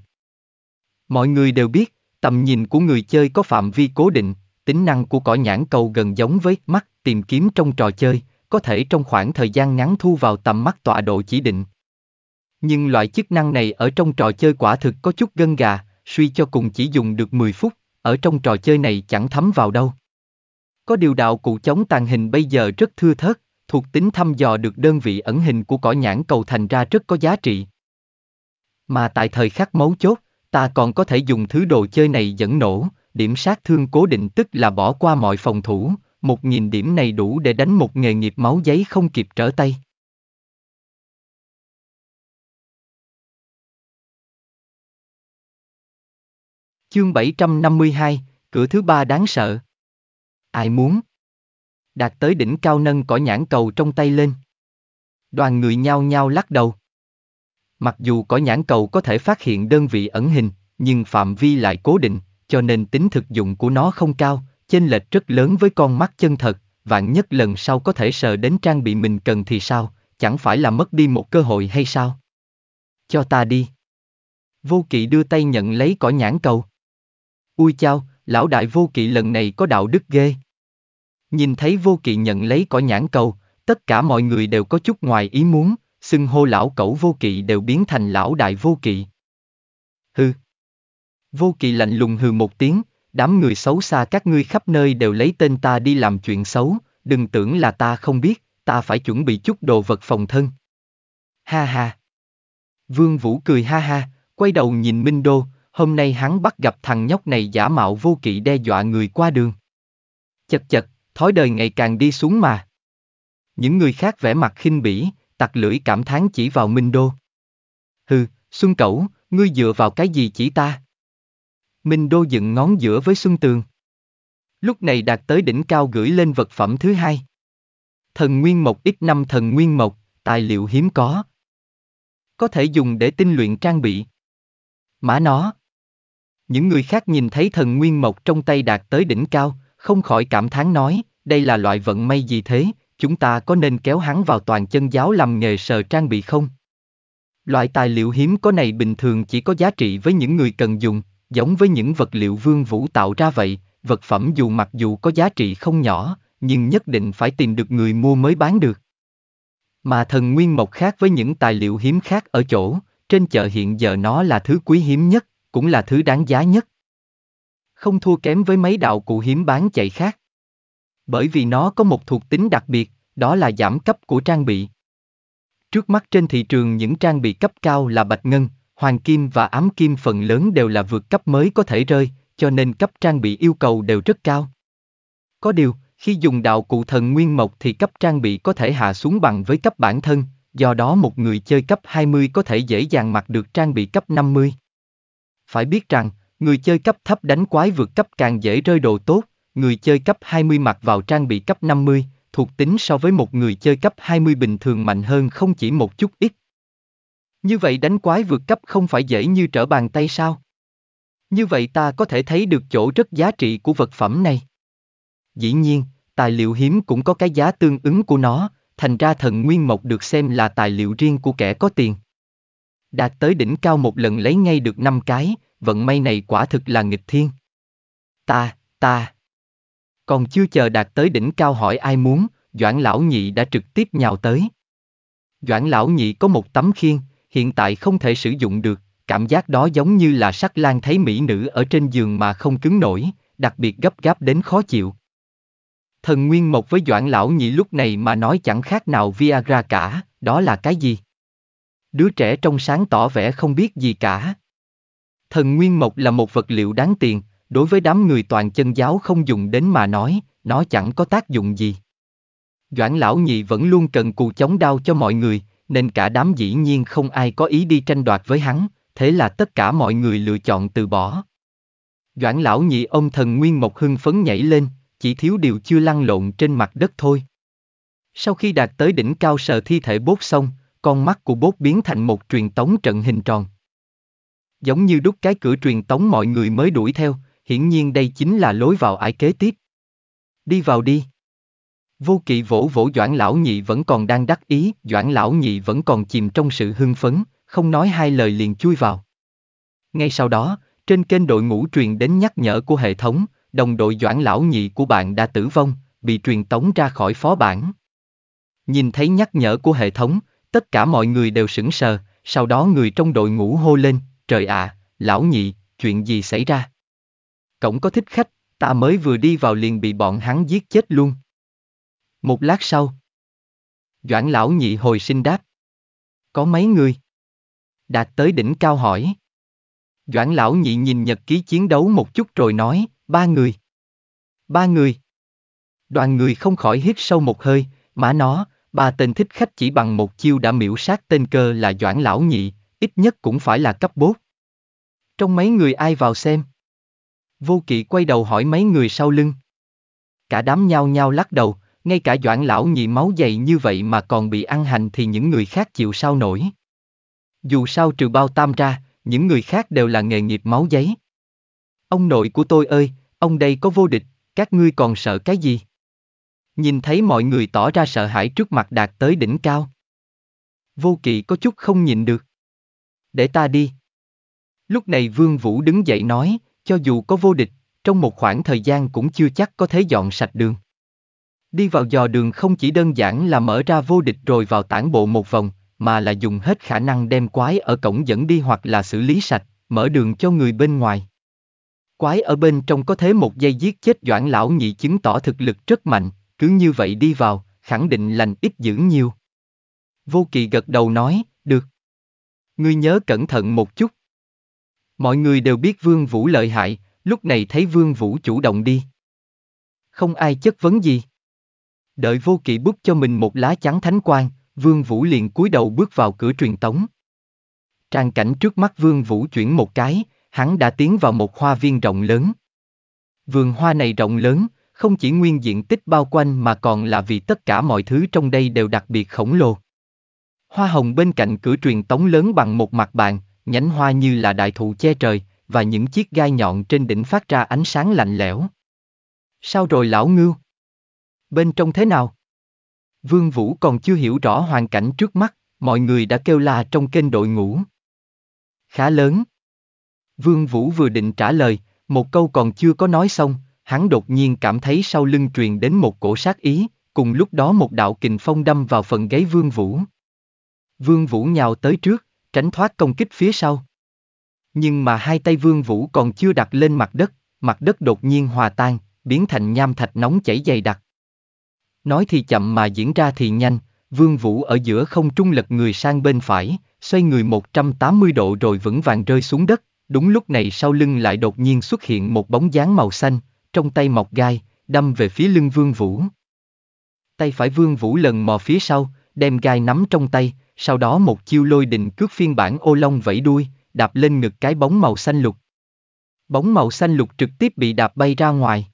Mọi người đều biết, tầm nhìn của người chơi có phạm vi cố định, tính năng của cỏ nhãn cầu gần giống với mắt tìm kiếm trong trò chơi, có thể trong khoảng thời gian ngắn thu vào tầm mắt tọa độ chỉ định. Nhưng loại chức năng này ở trong trò chơi quả thực có chút gân gà, suy cho cùng chỉ dùng được 10 phút, ở trong trò chơi này chẳng thấm vào đâu. Có điều đạo cụ chống tàn hình bây giờ rất thưa thớt, thuộc tính thăm dò được đơn vị ẩn hình của cỏ nhãn cầu thành ra rất có giá trị. Mà tại thời khắc mấu chốt, ta còn có thể dùng thứ đồ chơi này dẫn nổ, điểm sát thương cố định tức là bỏ qua mọi phòng thủ, một nghìn điểm này đủ để đánh một nghề nghiệp máu giấy không kịp trở tay. Chương 752, cửa thứ ba đáng sợ. Ai muốn? Đạt tới đỉnh cao nâng cỏ nhãn cầu trong tay lên. Đoàn người nhao nhao lắc đầu. Mặc dù cỏ nhãn cầu có thể phát hiện đơn vị ẩn hình, nhưng phạm vi lại cố định, cho nên tính thực dụng của nó không cao, chênh lệch rất lớn với con mắt chân thật, vạn nhất lần sau có thể sờ đến trang bị mình cần thì sao, chẳng phải là mất đi một cơ hội hay sao? Cho ta đi. Vô kỵ đưa tay nhận lấy cỏ nhãn cầu. Ui chao, lão đại vô kỵ lần này có đạo đức ghê. Nhìn thấy vô kỵ nhận lấy cỏ nhãn cầu, tất cả mọi người đều có chút ngoài ý muốn, xưng hô lão cẩu vô kỵ đều biến thành lão đại vô kỵ. Hừ, Vô kỳ lạnh lùng hừ một tiếng, đám người xấu xa các ngươi khắp nơi đều lấy tên ta đi làm chuyện xấu, đừng tưởng là ta không biết, ta phải chuẩn bị chút đồ vật phòng thân. Ha ha. Vương Vũ cười ha ha, quay đầu nhìn Minh Đô, hôm nay hắn bắt gặp thằng nhóc này giả mạo vô kỵ đe dọa người qua đường. Chật chật, thói đời ngày càng đi xuống mà. Những người khác vẻ mặt khinh bỉ, tặc lưỡi cảm thán chỉ vào Minh Đô. Hừ, Xuân Cẩu, ngươi dựa vào cái gì chỉ ta? Minh Đô dựng ngón giữa với Xuân Tường. Lúc này đạt tới đỉnh cao gửi lên vật phẩm thứ hai. Thần Nguyên Mộc ít năm thần Nguyên Mộc, tài liệu hiếm có. Có thể dùng để tinh luyện trang bị. Mã nó. Những người khác nhìn thấy thần Nguyên Mộc trong tay đạt tới đỉnh cao, không khỏi cảm thán nói, đây là loại vận may gì thế, chúng ta có nên kéo hắn vào toàn chân giáo làm nghề sờ trang bị không? Loại tài liệu hiếm có này bình thường chỉ có giá trị với những người cần dùng, giống với những vật liệu vương vũ tạo ra vậy, vật phẩm dù mặc dù có giá trị không nhỏ, nhưng nhất định phải tìm được người mua mới bán được. Mà thần nguyên mộc khác với những tài liệu hiếm khác ở chỗ, trên chợ hiện giờ nó là thứ quý hiếm nhất, cũng là thứ đáng giá nhất. Không thua kém với mấy đạo cụ hiếm bán chạy khác. Bởi vì nó có một thuộc tính đặc biệt, đó là giảm cấp của trang bị. Trước mắt trên thị trường những trang bị cấp cao là bạch ngân, hoàng kim và ám kim phần lớn đều là vượt cấp mới có thể rơi, cho nên cấp trang bị yêu cầu đều rất cao. Có điều, khi dùng đạo cụ thần nguyên mộc thì cấp trang bị có thể hạ xuống bằng với cấp bản thân, do đó một người chơi cấp 20 có thể dễ dàng mặc được trang bị cấp 50. Phải biết rằng, người chơi cấp thấp đánh quái vượt cấp càng dễ rơi đồ tốt, người chơi cấp 20 mặc vào trang bị cấp 50, thuộc tính so với một người chơi cấp 20 bình thường mạnh hơn không chỉ một chút ít, như vậy đánh quái vượt cấp không phải dễ như trở bàn tay sao? Như vậy ta có thể thấy được chỗ rất giá trị của vật phẩm này. Dĩ nhiên, tài liệu hiếm cũng có cái giá tương ứng của nó, thành ra thần nguyên mộc được xem là tài liệu riêng của kẻ có tiền. Đạt tới đỉnh cao một lần lấy ngay được năm cái, vận may này quả thực là nghịch thiên. Ta, ta. Còn chưa chờ đạt tới đỉnh cao hỏi ai muốn, Doãn lão nhị đã trực tiếp nhào tới. Doãn lão nhị có một tấm khiên, hiện tại không thể sử dụng được, cảm giác đó giống như là sắc lan thấy mỹ nữ ở trên giường mà không cứng nổi, đặc biệt gấp gáp đến khó chịu. Thần Nguyên Mộc với Doãn Lão Nhị lúc này mà nói chẳng khác nào Viagra cả, đó là cái gì? Đứa trẻ trong sáng tỏ vẻ không biết gì cả. Thần Nguyên Mộc là một vật liệu đáng tiền, đối với đám người toàn chân giáo không dùng đến mà nói, nó chẳng có tác dụng gì. Doãn Lão Nhị vẫn luôn cần cù chống đau cho mọi người, nên cả đám dĩ nhiên không ai có ý đi tranh đoạt với hắn, thế là tất cả mọi người lựa chọn từ bỏ. Doãn lão nhị ông thần Nguyên Mộc hưng phấn nhảy lên, chỉ thiếu điều chưa lăn lộn trên mặt đất thôi. Sau khi đạt tới đỉnh cao sờ thi thể bốt xong, con mắt của bốt biến thành một truyền tống trận hình tròn. Giống như đúc cái cửa truyền tống mọi người mới đuổi theo, hiển nhiên đây chính là lối vào ải kế tiếp. Đi vào đi. Vô kỵ vỗ vỗ Doãn Lão Nhị vẫn còn đang đắc ý, Doãn Lão Nhị vẫn còn chìm trong sự hưng phấn, không nói hai lời liền chui vào. Ngay sau đó, trên kênh đội ngũ truyền đến nhắc nhở của hệ thống, đồng đội Doãn Lão Nhị của bạn đã tử vong, bị truyền tống ra khỏi phó bản. Nhìn thấy nhắc nhở của hệ thống, tất cả mọi người đều sững sờ, sau đó người trong đội ngũ hô lên, trời ạ, à, Lão Nhị, chuyện gì xảy ra? Cổng có thích khách, ta mới vừa đi vào liền bị bọn hắn giết chết luôn, một lát sau. Doãn lão nhị hồi sinh đáp. Có mấy người? Đạt tới đỉnh cao hỏi. Doãn lão nhị nhìn nhật ký chiến đấu một chút rồi nói, ba người. Ba người. Đoàn người không khỏi hít sâu một hơi, mà nó, ba tên thích khách chỉ bằng một chiêu đã miễu sát tên cơ là Doãn lão nhị, ít nhất cũng phải là cấp bốt. Trong mấy người ai vào xem? Vô kỵ quay đầu hỏi mấy người sau lưng. Cả đám nhao nhao lắc đầu, ngay cả doãn lão nhị máu dày như vậy mà còn bị ăn hành thì những người khác chịu sao nổi. Dù sao trừ bao tam ra, những người khác đều là nghề nghiệp máu giấy. Ông nội của tôi ơi, ông đây có vô địch, các ngươi còn sợ cái gì? Nhìn thấy mọi người tỏ ra sợ hãi trước mặt đạt tới đỉnh cao. Vô kỵ có chút không nhìn được. Để ta đi. Lúc này Vương Vũ đứng dậy nói, cho dù có vô địch, trong một khoảng thời gian cũng chưa chắc có thể dọn sạch đường. Đi vào dò đường không chỉ đơn giản là mở ra vô địch rồi vào tản bộ một vòng, mà là dùng hết khả năng đem quái ở cổng dẫn đi hoặc là xử lý sạch, mở đường cho người bên ngoài. Quái ở bên trong có thế một giây giết chết doãn lão nhị chứng tỏ thực lực rất mạnh, cứ như vậy đi vào, khẳng định lành ít dữ nhiều. Vô kỳ gật đầu nói, được. Ngươi nhớ cẩn thận một chút. Mọi người đều biết Vương Vũ lợi hại, lúc này thấy Vương Vũ chủ động đi. Không ai chất vấn gì. Đợi vô kỵ bút cho mình một lá chắn thánh quan, Vương Vũ liền cúi đầu bước vào cửa truyền tống. Trang cảnh trước mắt Vương Vũ chuyển một cái, hắn đã tiến vào một hoa viên rộng lớn. Vườn hoa này rộng lớn, không chỉ nguyên diện tích bao quanh mà còn là vì tất cả mọi thứ trong đây đều đặc biệt khổng lồ. Hoa hồng bên cạnh cửa truyền tống lớn bằng một mặt bàn, nhánh hoa như là đại thụ che trời, và những chiếc gai nhọn trên đỉnh phát ra ánh sáng lạnh lẽo. Sao rồi lão ngưu? bên trong thế nào? Vương Vũ còn chưa hiểu rõ hoàn cảnh trước mắt, mọi người đã kêu la trong kênh đội ngũ. Khá lớn. Vương Vũ vừa định trả lời, một câu còn chưa có nói xong, hắn đột nhiên cảm thấy sau lưng truyền đến một cổ sát ý, cùng lúc đó một đạo kình phong đâm vào phần gáy Vương Vũ. Vương Vũ nhào tới trước, tránh thoát công kích phía sau. Nhưng mà hai tay Vương Vũ còn chưa đặt lên mặt đất, mặt đất đột nhiên hòa tan, biến thành nham thạch nóng chảy dày đặc. Nói thì chậm mà diễn ra thì nhanh, Vương Vũ ở giữa không trung lật người sang bên phải, xoay người 180 độ rồi vững vàng rơi xuống đất, đúng lúc này sau lưng lại đột nhiên xuất hiện một bóng dáng màu xanh, trong tay mọc gai, đâm về phía lưng Vương Vũ. Tay phải Vương Vũ lần mò phía sau, đem gai nắm trong tay, sau đó một chiêu lôi đình cướp phiên bản ô long vẫy đuôi, đạp lên ngực cái bóng màu xanh lục. Bóng màu xanh lục trực tiếp bị đạp bay ra ngoài.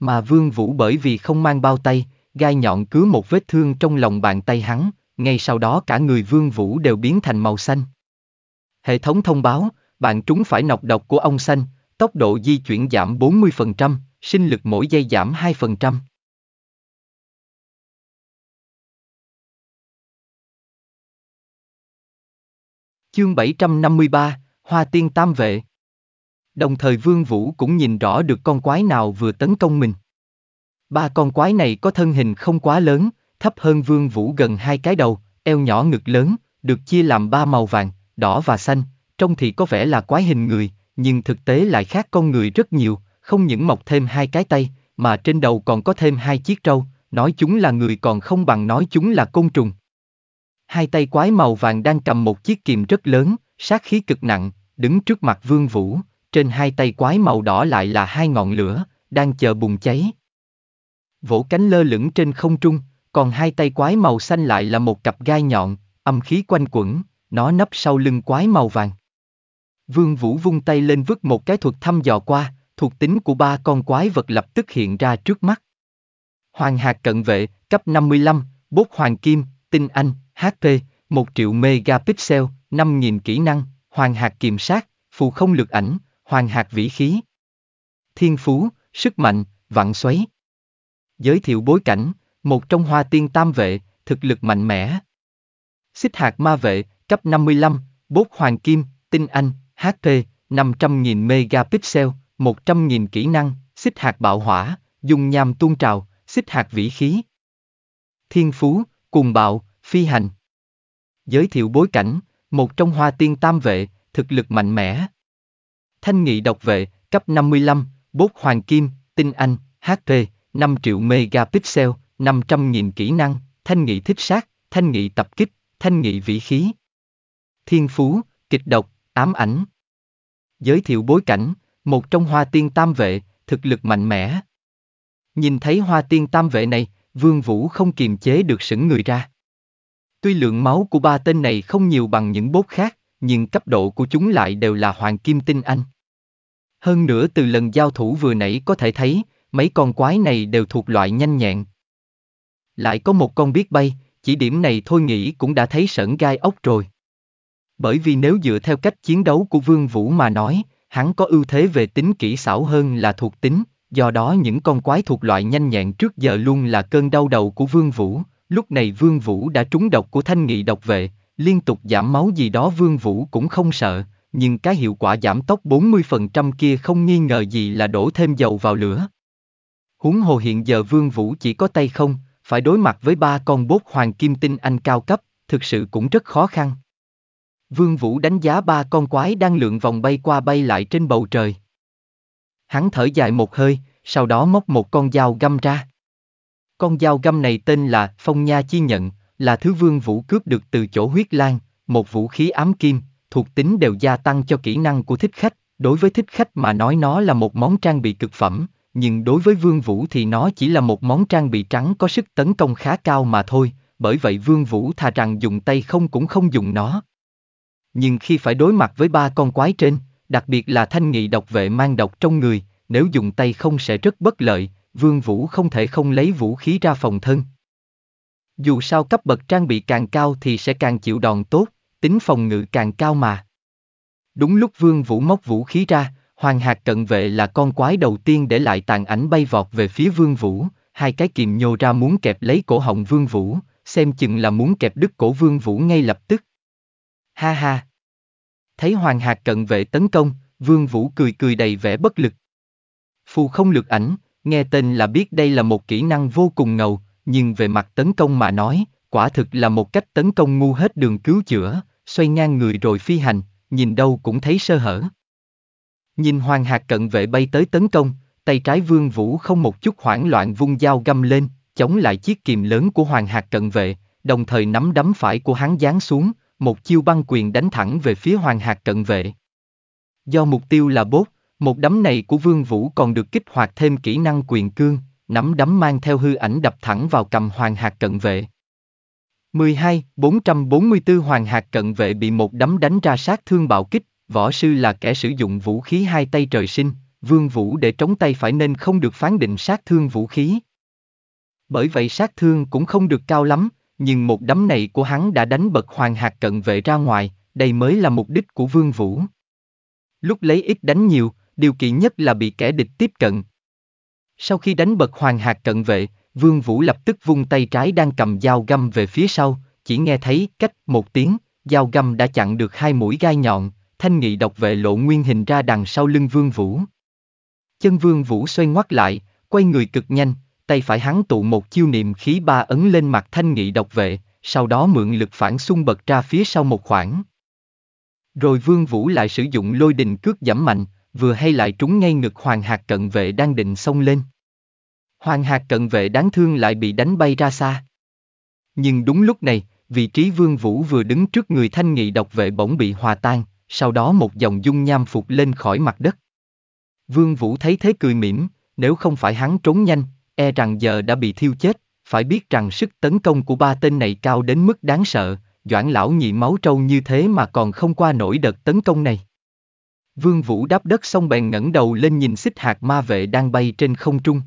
Mà Vương Vũ bởi vì không mang bao tay, gai nhọn cứ một vết thương trong lòng bàn tay hắn, ngay sau đó cả người Vương Vũ đều biến thành màu xanh. Hệ thống thông báo, bạn trúng phải nọc độc của ông xanh, tốc độ di chuyển giảm 40%, sinh lực mỗi giây giảm 2%. Chương 753, Hoa Tiên Tam Vệ Đồng thời Vương Vũ cũng nhìn rõ được con quái nào vừa tấn công mình. Ba con quái này có thân hình không quá lớn, thấp hơn Vương Vũ gần hai cái đầu, eo nhỏ ngực lớn, được chia làm ba màu vàng, đỏ và xanh, trông thì có vẻ là quái hình người, nhưng thực tế lại khác con người rất nhiều, không những mọc thêm hai cái tay, mà trên đầu còn có thêm hai chiếc trâu, nói chúng là người còn không bằng nói chúng là côn trùng. Hai tay quái màu vàng đang cầm một chiếc kìm rất lớn, sát khí cực nặng, đứng trước mặt Vương Vũ, trên hai tay quái màu đỏ lại là hai ngọn lửa, đang chờ bùng cháy. Vỗ cánh lơ lửng trên không trung, còn hai tay quái màu xanh lại là một cặp gai nhọn, âm khí quanh quẩn, nó nấp sau lưng quái màu vàng. Vương Vũ vung tay lên vứt một cái thuật thăm dò qua, thuộc tính của ba con quái vật lập tức hiện ra trước mắt. Hoàng hạt cận vệ, cấp 55, bốt hoàng kim, tinh anh, HP, 1 triệu megapixel, 5.000 kỹ năng, hoàng hạt kiềm sát, phù không lực ảnh, Hoàng hạt vĩ khí. Thiên phú, sức mạnh, vặn xoáy. Giới thiệu bối cảnh, một trong hoa tiên tam vệ, thực lực mạnh mẽ. Xích hạt ma vệ, cấp 55, bốt hoàng kim, tinh anh, HP, 500.000 megapixel, 100.000 kỹ năng, xích hạt bạo hỏa, dùng nham tuôn trào, xích hạt vĩ khí. Thiên phú, cùng bạo, phi hành. Giới thiệu bối cảnh, một trong hoa tiên tam vệ, thực lực mạnh mẽ. Thanh nghị độc vệ, cấp 55, bốt hoàng kim, tinh anh, HP, 5 triệu megapixel, 500.000 kỹ năng, thanh nghị thích sát, thanh nghị tập kích, thanh nghị vĩ khí. Thiên phú, kịch độc, ám ảnh. Giới thiệu bối cảnh, một trong hoa tiên tam vệ, thực lực mạnh mẽ. Nhìn thấy hoa tiên tam vệ này, vương vũ không kiềm chế được sững người ra. Tuy lượng máu của ba tên này không nhiều bằng những bốt khác, nhưng cấp độ của chúng lại đều là hoàng kim tinh anh. Hơn nữa từ lần giao thủ vừa nãy có thể thấy, mấy con quái này đều thuộc loại nhanh nhẹn. Lại có một con biết bay, chỉ điểm này thôi nghĩ cũng đã thấy sởn gai ốc rồi. Bởi vì nếu dựa theo cách chiến đấu của Vương Vũ mà nói, hắn có ưu thế về tính kỹ xảo hơn là thuộc tính, do đó những con quái thuộc loại nhanh nhẹn trước giờ luôn là cơn đau đầu của Vương Vũ, lúc này Vương Vũ đã trúng độc của thanh nghị độc vệ, liên tục giảm máu gì đó Vương Vũ cũng không sợ, nhưng cái hiệu quả giảm tốc 40% kia không nghi ngờ gì là đổ thêm dầu vào lửa. Huống hồ hiện giờ Vương Vũ chỉ có tay không, phải đối mặt với ba con bốt hoàng kim tinh anh cao cấp, thực sự cũng rất khó khăn. Vương Vũ đánh giá ba con quái đang lượn vòng bay qua bay lại trên bầu trời. Hắn thở dài một hơi, sau đó móc một con dao găm ra. Con dao găm này tên là Phong Nha Chi Nhận, là thứ vương vũ cướp được từ chỗ huyết lan, một vũ khí ám kim, thuộc tính đều gia tăng cho kỹ năng của thích khách, đối với thích khách mà nói nó là một món trang bị cực phẩm, nhưng đối với vương vũ thì nó chỉ là một món trang bị trắng có sức tấn công khá cao mà thôi, bởi vậy vương vũ thà rằng dùng tay không cũng không dùng nó. Nhưng khi phải đối mặt với ba con quái trên, đặc biệt là thanh nghị độc vệ mang độc trong người, nếu dùng tay không sẽ rất bất lợi, vương vũ không thể không lấy vũ khí ra phòng thân. Dù sao cấp bậc trang bị càng cao thì sẽ càng chịu đòn tốt, tính phòng ngự càng cao mà. Đúng lúc Vương Vũ móc vũ khí ra, Hoàng Hạc cận vệ là con quái đầu tiên để lại tàn ảnh bay vọt về phía Vương Vũ, hai cái kìm nhô ra muốn kẹp lấy cổ họng Vương Vũ, xem chừng là muốn kẹp đứt cổ Vương Vũ ngay lập tức. Ha ha! Thấy Hoàng Hạc cận vệ tấn công, Vương Vũ cười cười đầy vẻ bất lực. Phù không lực ảnh, nghe tên là biết đây là một kỹ năng vô cùng ngầu, nhưng về mặt tấn công mà nói, quả thực là một cách tấn công ngu hết đường cứu chữa, xoay ngang người rồi phi hành, nhìn đâu cũng thấy sơ hở. Nhìn hoàng hạt cận vệ bay tới tấn công, tay trái vương vũ không một chút hoảng loạn vung dao găm lên, chống lại chiếc kìm lớn của hoàng hạt cận vệ, đồng thời nắm đấm phải của hắn giáng xuống, một chiêu băng quyền đánh thẳng về phía hoàng hạt cận vệ. Do mục tiêu là bốt, một đấm này của vương vũ còn được kích hoạt thêm kỹ năng quyền cương, nắm đấm mang theo hư ảnh đập thẳng vào cầm hoàng hạt cận vệ. 12. 444 hoàng hạt cận vệ bị một đấm đánh ra sát thương bạo kích, võ sư là kẻ sử dụng vũ khí hai tay trời sinh, vương vũ để trống tay phải nên không được phán định sát thương vũ khí. Bởi vậy sát thương cũng không được cao lắm, nhưng một đấm này của hắn đã đánh bật hoàng hạt cận vệ ra ngoài, đây mới là mục đích của vương vũ. Lúc lấy ít đánh nhiều, điều kiện nhất là bị kẻ địch tiếp cận, sau khi đánh bật hoàng hạt cận vệ, Vương Vũ lập tức vung tay trái đang cầm dao găm về phía sau, chỉ nghe thấy cách một tiếng, dao găm đã chặn được hai mũi gai nhọn, thanh nghị độc vệ lộ nguyên hình ra đằng sau lưng Vương Vũ. Chân Vương Vũ xoay ngoắt lại, quay người cực nhanh, tay phải hắn tụ một chiêu niệm khí ba ấn lên mặt thanh nghị độc vệ, sau đó mượn lực phản xung bật ra phía sau một khoảng. Rồi Vương Vũ lại sử dụng lôi đình cước giảm mạnh, vừa hay lại trúng ngay ngực hoàng hạt cận vệ đang định xông lên. Hoàng hạt cận vệ đáng thương lại bị đánh bay ra xa. Nhưng đúng lúc này, vị trí vương vũ vừa đứng trước người thanh nghị độc vệ bỗng bị hòa tan, sau đó một dòng dung nham phục lên khỏi mặt đất. Vương vũ thấy thế cười mỉm, nếu không phải hắn trốn nhanh, e rằng giờ đã bị thiêu chết, phải biết rằng sức tấn công của ba tên này cao đến mức đáng sợ, doãn lão nhị máu trâu như thế mà còn không qua nổi đợt tấn công này. Vương Vũ đáp đất xong bèn ngẩng đầu lên nhìn xích hạt ma vệ đang bay trên không trung.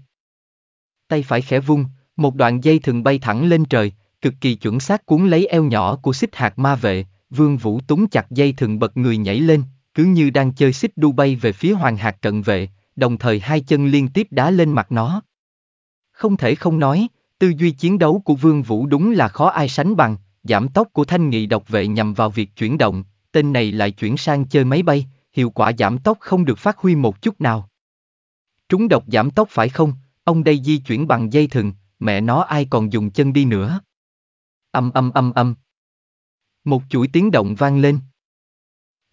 Tay phải khẽ vung, một đoạn dây thường bay thẳng lên trời, cực kỳ chuẩn xác cuốn lấy eo nhỏ của xích hạt ma vệ, Vương Vũ túng chặt dây thường bật người nhảy lên, cứ như đang chơi xích đu bay về phía hoàng hạt cận vệ, đồng thời hai chân liên tiếp đá lên mặt nó. Không thể không nói, tư duy chiến đấu của Vương Vũ đúng là khó ai sánh bằng, giảm tốc của thanh nghị độc vệ nhằm vào việc chuyển động, tên này lại chuyển sang chơi máy bay, hiệu quả giảm tốc không được phát huy một chút nào. Trúng độc giảm tốc phải không, ông đây di chuyển bằng dây thừng, mẹ nó ai còn dùng chân đi nữa. Âm âm âm âm. Một chuỗi tiếng động vang lên.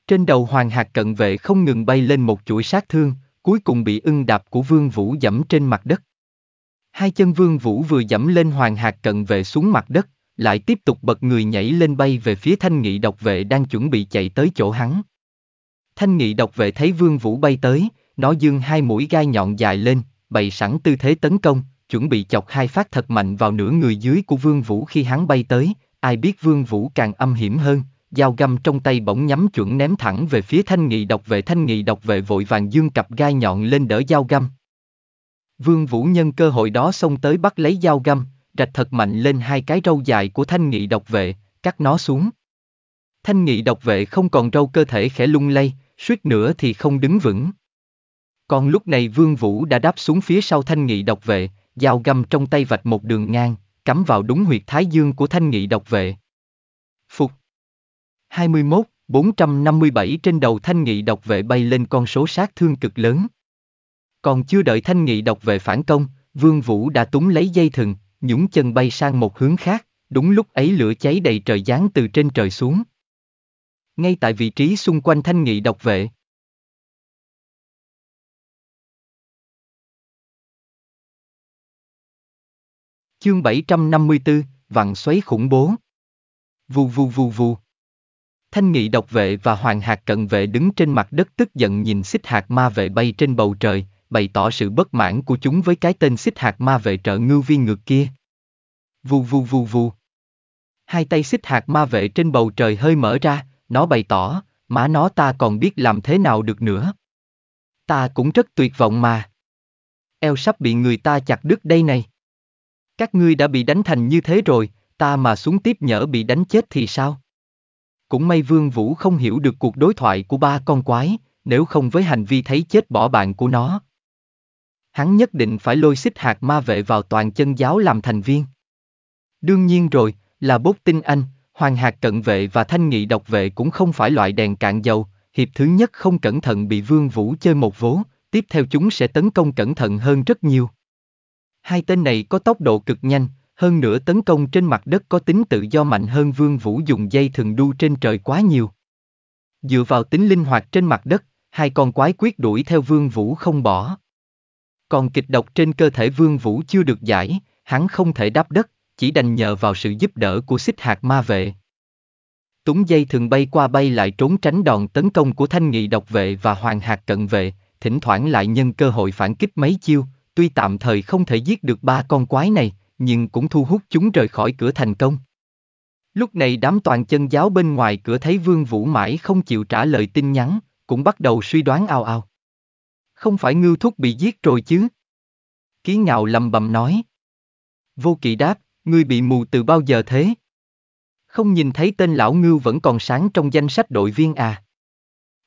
Trên đầu hoàng hạt cận vệ không ngừng bay lên một chuỗi sát thương, cuối cùng bị ưng đạp của vương vũ dẫm trên mặt đất. Hai chân vương vũ vừa dẫm lên hoàng hạt cận vệ xuống mặt đất, lại tiếp tục bật người nhảy lên bay về phía thanh nghị độc vệ đang chuẩn bị chạy tới chỗ hắn. Thanh nghị độc vệ thấy vương vũ bay tới, nó dương hai mũi gai nhọn dài lên, bày sẵn tư thế tấn công, chuẩn bị chọc hai phát thật mạnh vào nửa người dưới của vương vũ khi hắn bay tới, ai biết vương vũ càng âm hiểm hơn, dao găm trong tay bỗng nhắm chuẩn ném thẳng về phía thanh nghị độc vệ thanh nghị độc vệ vội vàng dương cặp gai nhọn lên đỡ dao găm. Vương Vũ nhân cơ hội đó xông tới bắt lấy dao găm, rạch thật mạnh lên hai cái râu dài của thanh nghị độc vệ, cắt nó xuống. Thanh nghị độc vệ không còn râu cơ thể khẽ lung lay, suýt nữa thì không đứng vững. Còn lúc này Vương Vũ đã đáp xuống phía sau thanh nghị độc vệ, dao găm trong tay vạch một đường ngang, cắm vào đúng huyệt thái dương của thanh nghị độc vệ. Phục 21, 457 trên đầu thanh nghị độc vệ bay lên con số sát thương cực lớn. Còn chưa đợi thanh nghị độc vệ phản công, Vương Vũ đã túng lấy dây thừng, nhũng chân bay sang một hướng khác, đúng lúc ấy lửa cháy đầy trời giáng từ trên trời xuống ngay tại vị trí xung quanh thanh nghị độc vệ. Chương 754, vặn xoáy khủng bố. Vù vù vù vù. Thanh nghị độc vệ và hoàng hạt cận vệ đứng trên mặt đất tức giận nhìn xích hạt ma vệ bay trên bầu trời, bày tỏ sự bất mãn của chúng với cái tên xích hạt ma vệ trợ ngưu viên ngược kia. Vù vù vù vù. Hai tay xích hạt ma vệ trên bầu trời hơi mở ra, nó bày tỏ, má nó ta còn biết làm thế nào được nữa. Ta cũng rất tuyệt vọng mà. Eo sắp bị người ta chặt đứt đây này. Các ngươi đã bị đánh thành như thế rồi, ta mà xuống tiếp nhỡ bị đánh chết thì sao? Cũng may Vương Vũ không hiểu được cuộc đối thoại của ba con quái, nếu không với hành vi thấy chết bỏ bạn của nó. Hắn nhất định phải lôi xích hạt ma vệ vào toàn chân giáo làm thành viên. Đương nhiên rồi, là bốt tinh anh, Hoàng hạt cận vệ và thanh nghị độc vệ cũng không phải loại đèn cạn dầu, hiệp thứ nhất không cẩn thận bị Vương Vũ chơi một vố, tiếp theo chúng sẽ tấn công cẩn thận hơn rất nhiều. Hai tên này có tốc độ cực nhanh, hơn nữa tấn công trên mặt đất có tính tự do mạnh hơn Vương Vũ dùng dây thường đu trên trời quá nhiều. Dựa vào tính linh hoạt trên mặt đất, hai con quái quyết đuổi theo Vương Vũ không bỏ. Còn kịch độc trên cơ thể Vương Vũ chưa được giải, hắn không thể đáp đất, chỉ đành nhờ vào sự giúp đỡ của xích hạt ma vệ. Túng dây thường bay qua bay lại trốn tránh đòn tấn công của thanh nghị độc vệ và hoàng hạt cận vệ, thỉnh thoảng lại nhân cơ hội phản kích mấy chiêu, tuy tạm thời không thể giết được ba con quái này, nhưng cũng thu hút chúng rời khỏi cửa thành công. Lúc này đám toàn chân giáo bên ngoài cửa thấy Vương Vũ mãi không chịu trả lời tin nhắn, cũng bắt đầu suy đoán ao ao. Không phải ngưu thúc bị giết rồi chứ? Ký ngạo lầm bầm nói. Vô kỳ đáp, Ngươi bị mù từ bao giờ thế? Không nhìn thấy tên lão ngưu vẫn còn sáng trong danh sách đội viên à?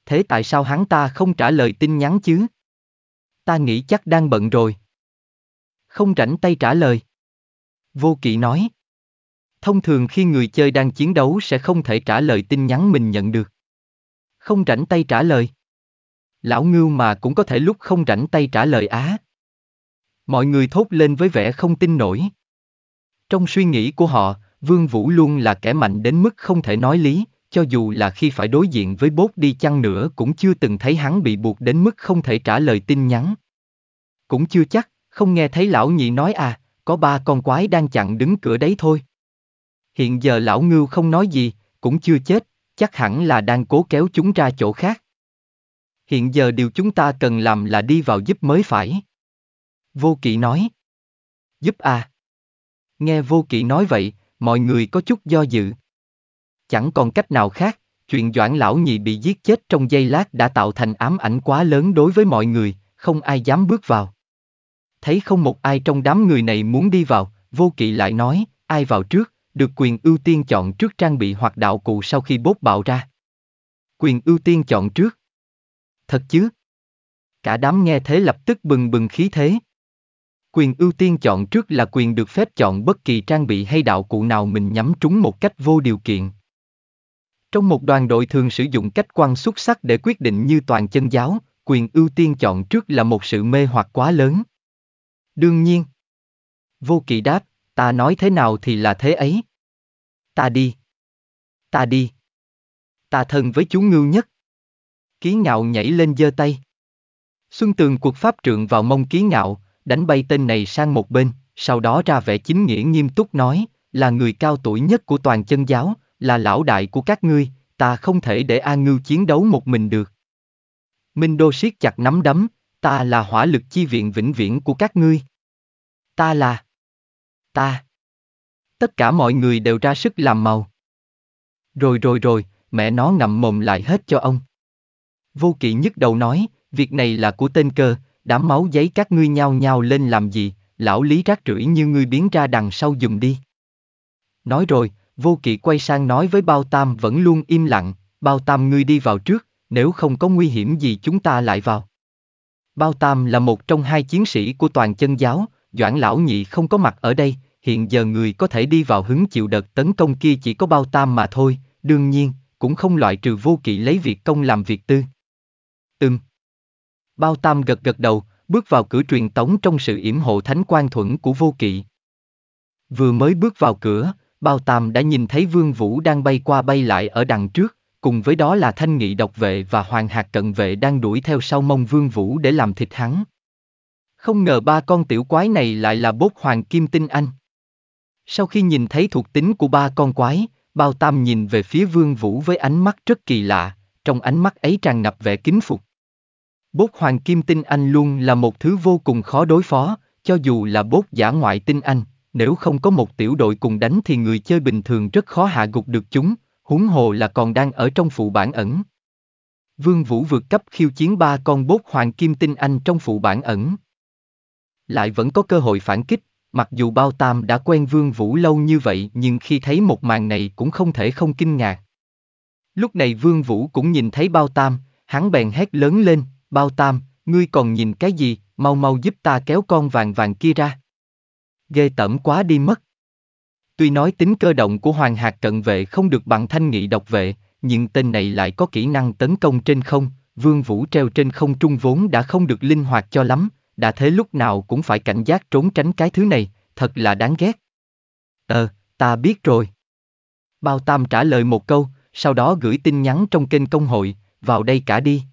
Thế tại sao hắn ta không trả lời tin nhắn chứ? Ta nghĩ chắc đang bận rồi. Không rảnh tay trả lời. Vô kỵ nói. Thông thường khi người chơi đang chiến đấu sẽ không thể trả lời tin nhắn mình nhận được. Không rảnh tay trả lời. Lão ngưu mà cũng có thể lúc không rảnh tay trả lời á. Mọi người thốt lên với vẻ không tin nổi. Trong suy nghĩ của họ, Vương Vũ luôn là kẻ mạnh đến mức không thể nói lý, cho dù là khi phải đối diện với bốt đi chăng nữa cũng chưa từng thấy hắn bị buộc đến mức không thể trả lời tin nhắn. Cũng chưa chắc, không nghe thấy lão nhị nói à, có ba con quái đang chặn đứng cửa đấy thôi. Hiện giờ lão ngưu không nói gì, cũng chưa chết, chắc hẳn là đang cố kéo chúng ra chỗ khác. Hiện giờ điều chúng ta cần làm là đi vào giúp mới phải. Vô kỵ nói. Giúp à, Nghe vô kỵ nói vậy, mọi người có chút do dự. Chẳng còn cách nào khác, chuyện Doãn Lão Nhị bị giết chết trong giây lát đã tạo thành ám ảnh quá lớn đối với mọi người, không ai dám bước vào. Thấy không một ai trong đám người này muốn đi vào, vô kỵ lại nói, ai vào trước, được quyền ưu tiên chọn trước trang bị hoặc đạo cụ sau khi bốt bạo ra. Quyền ưu tiên chọn trước. Thật chứ? Cả đám nghe thế lập tức bừng bừng khí thế. Quyền ưu tiên chọn trước là quyền được phép chọn bất kỳ trang bị hay đạo cụ nào mình nhắm trúng một cách vô điều kiện. Trong một đoàn đội thường sử dụng cách quan xuất sắc để quyết định như toàn chân giáo, quyền ưu tiên chọn trước là một sự mê hoặc quá lớn. Đương nhiên. Vô kỵ đáp, ta nói thế nào thì là thế ấy. Ta đi. Ta đi. Ta thân với chú ngưu nhất. Ký ngạo nhảy lên giơ tay. Xuân tường cuộc pháp trượng vào mông ký ngạo, đánh bay tên này sang một bên, sau đó ra vẻ chính nghĩa nghiêm túc nói, là người cao tuổi nhất của toàn chân giáo, là lão đại của các ngươi, ta không thể để A Ngưu chiến đấu một mình được. Minh Đô siết chặt nắm đấm, ta là hỏa lực chi viện vĩnh viễn của các ngươi. Ta là... Ta... Tất cả mọi người đều ra sức làm màu. Rồi rồi rồi, mẹ nó ngậm mồm lại hết cho ông. Vô kỵ nhức đầu nói, việc này là của tên cơ, đám máu giấy các ngươi nhao nhao lên làm gì, lão lý rác rưởi như ngươi biến ra đằng sau dùm đi. Nói rồi, vô kỵ quay sang nói với bao tam vẫn luôn im lặng, bao tam ngươi đi vào trước, nếu không có nguy hiểm gì chúng ta lại vào. Bao tam là một trong hai chiến sĩ của toàn chân giáo, doãn lão nhị không có mặt ở đây, hiện giờ người có thể đi vào hứng chịu đợt tấn công kia chỉ có bao tam mà thôi, đương nhiên, cũng không loại trừ vô kỵ lấy việc công làm việc tư. Ừm, Bao Tam gật gật đầu, bước vào cửa truyền tống trong sự yểm hộ thánh quan thuẫn của vô kỵ. Vừa mới bước vào cửa, Bao Tam đã nhìn thấy Vương Vũ đang bay qua bay lại ở đằng trước, cùng với đó là Thanh Nghị độc vệ và Hoàng Hạc cận vệ đang đuổi theo sau mông Vương Vũ để làm thịt hắn. Không ngờ ba con tiểu quái này lại là bốt hoàng kim tinh anh. Sau khi nhìn thấy thuộc tính của ba con quái, Bao Tam nhìn về phía Vương Vũ với ánh mắt rất kỳ lạ, trong ánh mắt ấy tràn ngập vẻ kính phục. Bốt hoàng kim tinh anh luôn là một thứ vô cùng khó đối phó, cho dù là bốt giả ngoại tinh anh, nếu không có một tiểu đội cùng đánh thì người chơi bình thường rất khó hạ gục được chúng, huống hồ là còn đang ở trong phụ bản ẩn. Vương Vũ vượt cấp khiêu chiến ba con bốt hoàng kim tinh anh trong phụ bản ẩn. Lại vẫn có cơ hội phản kích, mặc dù bao tam đã quen Vương Vũ lâu như vậy nhưng khi thấy một màn này cũng không thể không kinh ngạc. Lúc này Vương Vũ cũng nhìn thấy bao tam, hắn bèn hét lớn lên, Bao Tam, ngươi còn nhìn cái gì, mau mau giúp ta kéo con vàng vàng kia ra. Ghê tẩm quá đi mất. Tuy nói tính cơ động của hoàng Hạc cận vệ không được bằng thanh nghị độc vệ, nhưng tên này lại có kỹ năng tấn công trên không, vương vũ treo trên không trung vốn đã không được linh hoạt cho lắm, đã thế lúc nào cũng phải cảnh giác trốn tránh cái thứ này, thật là đáng ghét. Ờ, ta biết rồi. Bao Tam trả lời một câu, sau đó gửi tin nhắn trong kênh công hội, vào đây cả đi.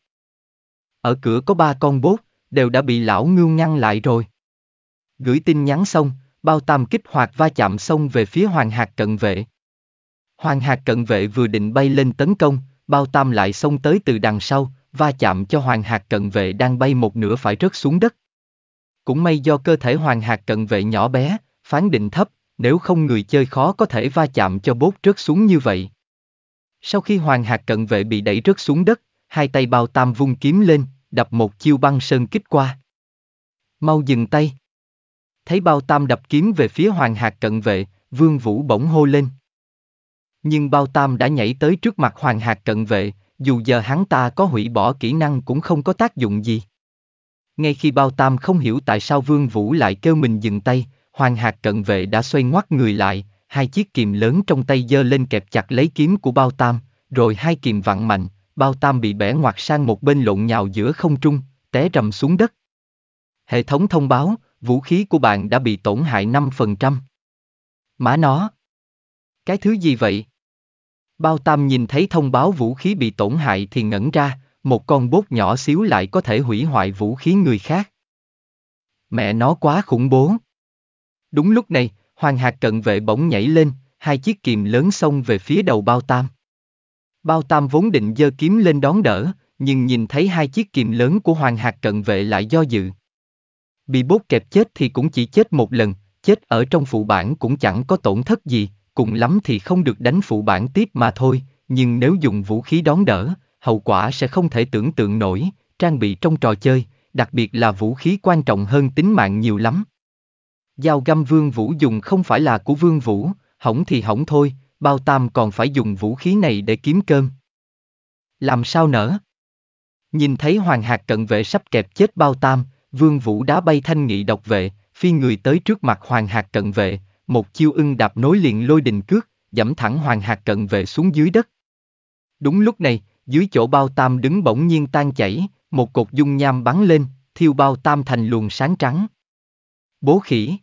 Ở cửa có ba con bốt, đều đã bị lão ngưu ngăn lại rồi. Gửi tin nhắn xong, bao tam kích hoạt va chạm xong về phía hoàng hạt cận vệ. Hoàng hạt cận vệ vừa định bay lên tấn công, bao tam lại xông tới từ đằng sau, va chạm cho hoàng hạt cận vệ đang bay một nửa phải rớt xuống đất. Cũng may do cơ thể hoàng hạt cận vệ nhỏ bé, phán định thấp, nếu không người chơi khó có thể va chạm cho bốt rớt xuống như vậy. Sau khi hoàng hạt cận vệ bị đẩy rớt xuống đất, hai tay bao tam vung kiếm lên, đập một chiêu băng sơn kích qua. Mau dừng tay. Thấy bao tam đập kiếm về phía hoàng Hạc cận vệ, vương vũ bỗng hô lên. Nhưng bao tam đã nhảy tới trước mặt hoàng Hạc cận vệ, dù giờ hắn ta có hủy bỏ kỹ năng cũng không có tác dụng gì. Ngay khi bao tam không hiểu tại sao vương vũ lại kêu mình dừng tay, hoàng Hạc cận vệ đã xoay ngoắt người lại, hai chiếc kìm lớn trong tay giơ lên kẹp chặt lấy kiếm của bao tam, rồi hai kìm vặn mạnh, bao tam bị bẻ ngoặt sang một bên lộn nhào giữa không trung, té rầm xuống đất. Hệ thống thông báo, vũ khí của bạn đã bị tổn hại 5%. Má nó! Cái thứ gì vậy? Bao tam nhìn thấy thông báo vũ khí bị tổn hại thì ngẩn ra, một con bốt nhỏ xíu lại có thể hủy hoại vũ khí người khác. Mẹ nó quá khủng bố. Đúng lúc này, Hoàng Hạc cận vệ bỗng nhảy lên, hai chiếc kìm lớn xông về phía đầu bao tam. Bao Tam vốn định giơ kiếm lên đón đỡ, nhưng nhìn thấy hai chiếc kìm lớn của Hoàng Hạc cận vệ lại do dự. Bị bốt kẹp chết thì cũng chỉ chết một lần, chết ở trong phụ bản cũng chẳng có tổn thất gì, cùng lắm thì không được đánh phụ bản tiếp mà thôi, nhưng nếu dùng vũ khí đón đỡ, hậu quả sẽ không thể tưởng tượng nổi, trang bị trong trò chơi, đặc biệt là vũ khí quan trọng hơn tính mạng nhiều lắm. Giao găm Vương Vũ dùng không phải là của Vương Vũ, hỏng thì hỏng thôi, bao tam còn phải dùng vũ khí này để kiếm cơm. Làm sao nở? Nhìn thấy hoàng Hạc cận vệ sắp kẹp chết bao tam, vương vũ đá bay thanh nghị độc vệ, phi người tới trước mặt hoàng Hạc cận vệ, một chiêu ưng đạp nối liền lôi đình cước, dẫm thẳng hoàng Hạc cận vệ xuống dưới đất. Đúng lúc này, dưới chỗ bao tam đứng bỗng nhiên tan chảy, một cột dung nham bắn lên, thiêu bao tam thành luồng sáng trắng. Bố khỉ.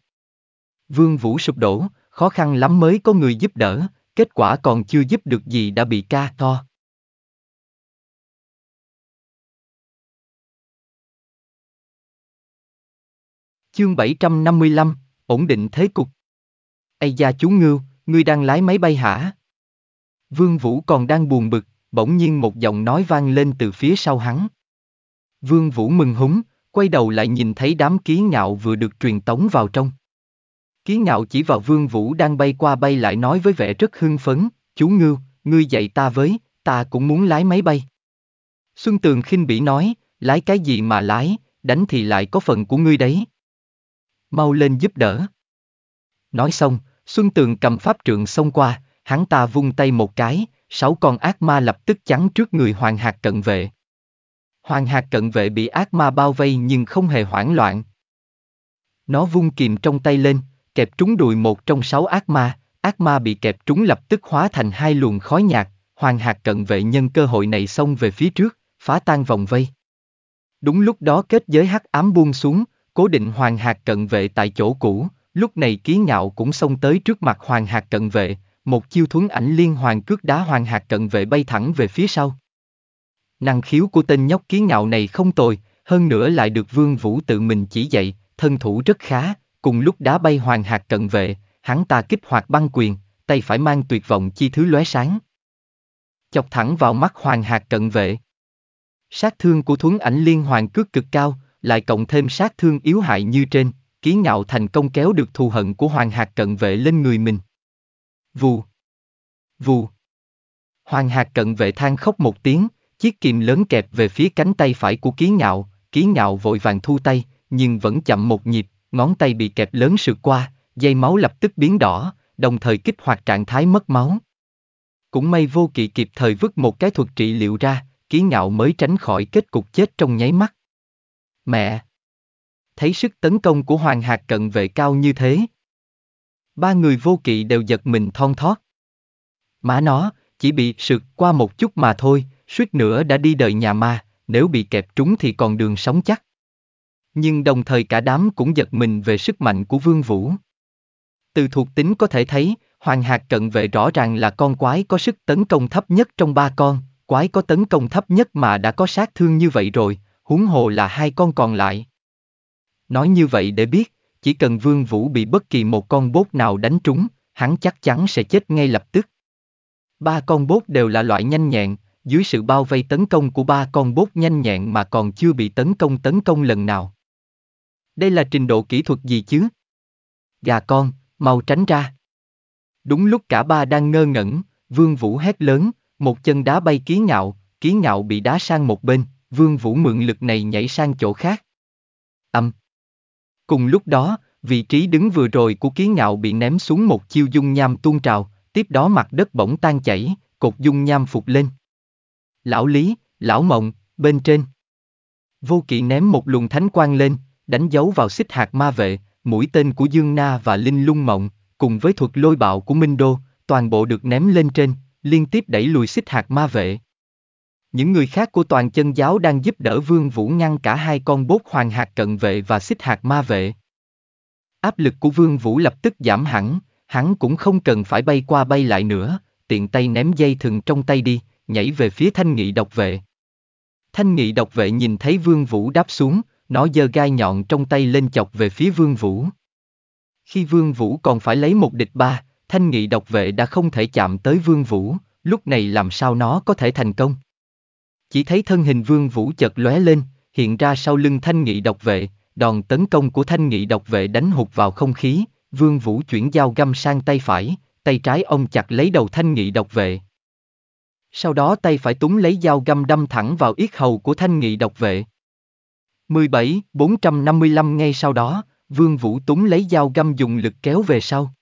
Vương Vũ sụp đổ, khó khăn lắm mới có người giúp đỡ, kết quả còn chưa giúp được gì đã bị ca to. Chương 755, ổn định thế cục. Ây da chú Ngưu, ngươi đang lái máy bay hả? Vương Vũ còn đang buồn bực, bỗng nhiên một giọng nói vang lên từ phía sau hắn. Vương Vũ mừng húng, quay đầu lại nhìn thấy đám ký ngạo vừa được truyền tống vào trong. Ký ngạo chỉ vào vương vũ đang bay qua bay lại nói với vẻ rất hưng phấn, chú ngưu, ngươi dạy ta với, ta cũng muốn lái máy bay. Xuân Tường khinh bỉ nói, lái cái gì mà lái, đánh thì lại có phần của ngươi đấy. Mau lên giúp đỡ. Nói xong, Xuân Tường cầm pháp trượng xông qua, hắn ta vung tay một cái, sáu con ác ma lập tức chắn trước người Hoàng Hạc cận vệ. Hoàng Hạc cận vệ bị ác ma bao vây nhưng không hề hoảng loạn. Nó vung kìm trong tay lên, kẹp trúng đùi một trong sáu ác ma, ác ma bị kẹp trúng lập tức hóa thành hai luồng khói nhạt, hoàng hạt cận vệ nhân cơ hội này xông về phía trước, phá tan vòng vây. Đúng lúc đó kết giới hắc ám buông xuống, cố định hoàng hạt cận vệ tại chỗ cũ, lúc này ký ngạo cũng xông tới trước mặt hoàng hạt cận vệ, một chiêu thuấn ảnh liên hoàng cước đá hoàng hạt cận vệ bay thẳng về phía sau. Năng khiếu của tên nhóc ký ngạo này không tồi, hơn nữa lại được vương vũ tự mình chỉ dạy, thân thủ rất khá, Cùng lúc đá bay hoàng hạt cận vệ, hắn ta kích hoạt băng quyền, tay phải mang tuyệt vọng chi thứ lóe sáng. Chọc thẳng vào mắt hoàng hạt cận vệ. Sát thương của thuấn ảnh liên hoàn cước cực cao, lại cộng thêm sát thương yếu hại như trên, ký ngạo thành công kéo được thù hận của hoàng hạt cận vệ lên người mình. Vù. Vù. Hoàng hạt cận vệ than khóc một tiếng, chiếc kìm lớn kẹp về phía cánh tay phải của ký ngạo, ký ngạo vội vàng thu tay, nhưng vẫn chậm một nhịp, ngón tay bị kẹp lớn sượt qua, dây máu lập tức biến đỏ, đồng thời kích hoạt trạng thái mất máu. Cũng may vô kỵ kịp thời vứt một cái thuật trị liệu ra, ký ngạo mới tránh khỏi kết cục chết trong nháy mắt. Mẹ! Thấy sức tấn công của hoàng hạt cận vệ cao như thế. Ba người vô kỵ đều giật mình thon thót. Má nó, chỉ bị sượt qua một chút mà thôi, suýt nữa đã đi đời nhà ma, nếu bị kẹp trúng thì còn đường sống chắc nhưng đồng thời cả đám cũng giật mình về sức mạnh của Vương Vũ. Từ thuộc tính có thể thấy, Hoàng Hạc cận vệ rõ ràng là con quái có sức tấn công thấp nhất trong ba con, quái có tấn công thấp nhất mà đã có sát thương như vậy rồi, huống hồ là hai con còn lại. Nói như vậy để biết, chỉ cần Vương Vũ bị bất kỳ một con bốt nào đánh trúng, hắn chắc chắn sẽ chết ngay lập tức. Ba con bốt đều là loại nhanh nhẹn, dưới sự bao vây tấn công của ba con bốt nhanh nhẹn mà còn chưa bị tấn công tấn công lần nào, đây là trình độ kỹ thuật gì chứ? Gà con, mau tránh ra. Đúng lúc cả ba đang ngơ ngẩn, Vương Vũ hét lớn, một chân đá bay ký ngạo, ký ngạo bị đá sang một bên, Vương Vũ mượn lực này nhảy sang chỗ khác. Âm. Cùng lúc đó, vị trí đứng vừa rồi của ký ngạo bị ném xuống một chiêu dung nham tuôn trào, tiếp đó mặt đất bỗng tan chảy, cột dung nham phục lên. Lão Lý, Lão Mộng, bên trên. Vô kỵ ném một luồng thánh quang lên, đánh dấu vào xích hạt ma vệ, mũi tên của Dương Na và Linh Lung Mộng, cùng với thuật lôi bạo của Minh Đô, toàn bộ được ném lên trên, liên tiếp đẩy lùi xích hạt ma vệ. Những người khác của toàn chân giáo đang giúp đỡ Vương Vũ ngăn cả hai con bốt hoàng hạt cận vệ và xích hạt ma vệ. Áp lực của Vương Vũ lập tức giảm hẳn, hắn cũng không cần phải bay qua bay lại nữa, tiện tay ném dây thừng trong tay đi, nhảy về phía thanh nghị độc vệ. Thanh nghị độc vệ nhìn thấy Vương Vũ đáp xuống, nó giơ gai nhọn trong tay lên chọc về phía Vương Vũ. Khi Vương Vũ còn phải lấy một địch ba, thanh nghị độc vệ đã không thể chạm tới Vương Vũ, lúc này làm sao nó có thể thành công. Chỉ thấy thân hình Vương Vũ chợt lóe lên, hiện ra sau lưng thanh nghị độc vệ, đòn tấn công của thanh nghị độc vệ đánh hụt vào không khí, Vương Vũ chuyển dao găm sang tay phải, tay trái ông chặt lấy đầu thanh nghị độc vệ. Sau đó tay phải túng lấy dao găm đâm thẳng vào yết hầu của thanh nghị độc vệ. 17, 455 ngay sau đó, Vương Vũ Túng lấy dao găm dùng lực kéo về sau.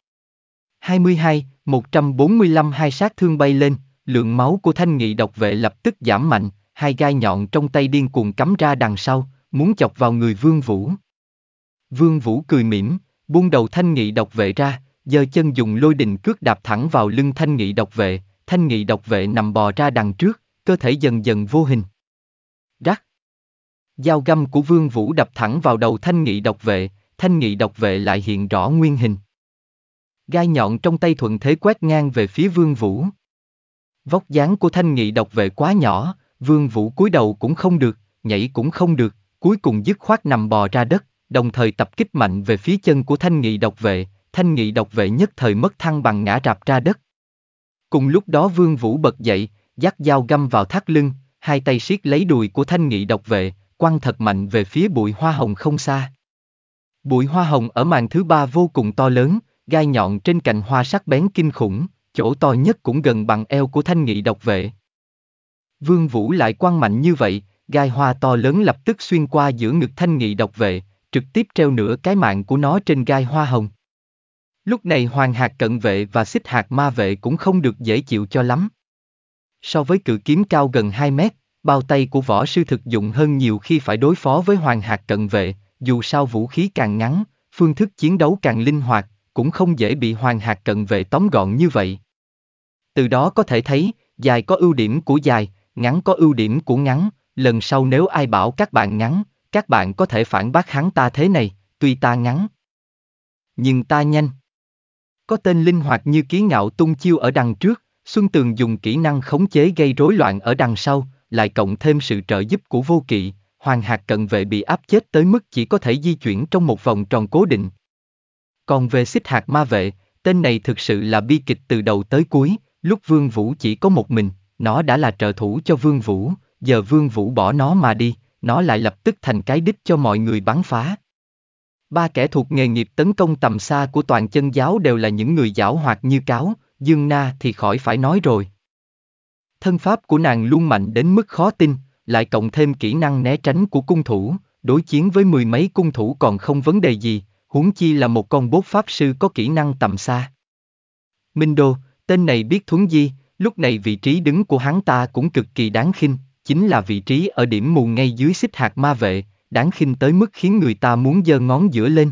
22, 145 hai sát thương bay lên, lượng máu của thanh nghị độc vệ lập tức giảm mạnh, hai gai nhọn trong tay điên cuồng cắm ra đằng sau, muốn chọc vào người Vương Vũ. Vương Vũ cười mỉm, buông đầu thanh nghị độc vệ ra, giơ chân dùng lôi đình cước đạp thẳng vào lưng thanh nghị độc vệ, thanh nghị độc vệ nằm bò ra đằng trước, cơ thể dần dần vô hình. Rắc! Dao găm của Vương Vũ đập thẳng vào đầu thanh nghị độc vệ, thanh nghị độc vệ lại hiện rõ nguyên hình. Gai nhọn trong tay thuận thế quét ngang về phía Vương Vũ. Vóc dáng của thanh nghị độc vệ quá nhỏ, Vương Vũ cúi đầu cũng không được, nhảy cũng không được, cuối cùng dứt khoát nằm bò ra đất, đồng thời tập kích mạnh về phía chân của thanh nghị độc vệ, thanh nghị độc vệ nhất thời mất thăng bằng ngã rạp ra đất. Cùng lúc đó Vương Vũ bật dậy, dắt dao găm vào thắt lưng, hai tay siết lấy đùi của thanh nghị độc vệ, quăng thật mạnh về phía bụi hoa hồng không xa. Bụi hoa hồng ở màn thứ ba vô cùng to lớn, gai nhọn trên cành hoa sắc bén kinh khủng, chỗ to nhất cũng gần bằng eo của thanh nghị độc vệ. Vương Vũ lại quăng mạnh như vậy, gai hoa to lớn lập tức xuyên qua giữa ngực thanh nghị độc vệ, trực tiếp treo nửa cái mạng của nó trên gai hoa hồng. Lúc này hoàng hạt cận vệ và xích hạt ma vệ cũng không được dễ chịu cho lắm. So với cự kiếm cao gần 2 mét, bao tay của võ sư thực dụng hơn nhiều khi phải đối phó với hoàng hạt cận vệ, dù sao vũ khí càng ngắn, phương thức chiến đấu càng linh hoạt, cũng không dễ bị hoàng hạt cận vệ tóm gọn như vậy. Từ đó có thể thấy, dài có ưu điểm của dài, ngắn có ưu điểm của ngắn, lần sau nếu ai bảo các bạn ngắn, các bạn có thể phản bác hắn ta thế này, tuy ta ngắn. Nhưng ta nhanh. Có tên linh hoạt như ký ngạo tung chiêu ở đằng trước, Xuân Tường dùng kỹ năng khống chế gây rối loạn ở đằng sau, lại cộng thêm sự trợ giúp của vô kỵ, hoàng hạt cận vệ bị áp chết tới mức chỉ có thể di chuyển trong một vòng tròn cố định. Còn về xích hạt ma vệ, tên này thực sự là bi kịch từ đầu tới cuối, lúc Vương Vũ chỉ có một mình, nó đã là trợ thủ cho Vương Vũ, giờ Vương Vũ bỏ nó mà đi, nó lại lập tức thành cái đích cho mọi người bắn phá. Ba kẻ thuộc nghề nghiệp tấn công tầm xa của toàn chân giáo đều là những người giảo hoạt như cáo, Dương Na thì khỏi phải nói rồi. Thân pháp của nàng luôn mạnh đến mức khó tin, lại cộng thêm kỹ năng né tránh của cung thủ, đối chiến với mười mấy cung thủ còn không vấn đề gì, huống chi là một con bốt pháp sư có kỹ năng tầm xa. Minh Đô, tên này biết thuấn di, lúc này vị trí đứng của hắn ta cũng cực kỳ đáng khinh, chính là vị trí ở điểm mù ngay dưới xích hạt ma vệ, đáng khinh tới mức khiến người ta muốn giơ ngón giữa lên.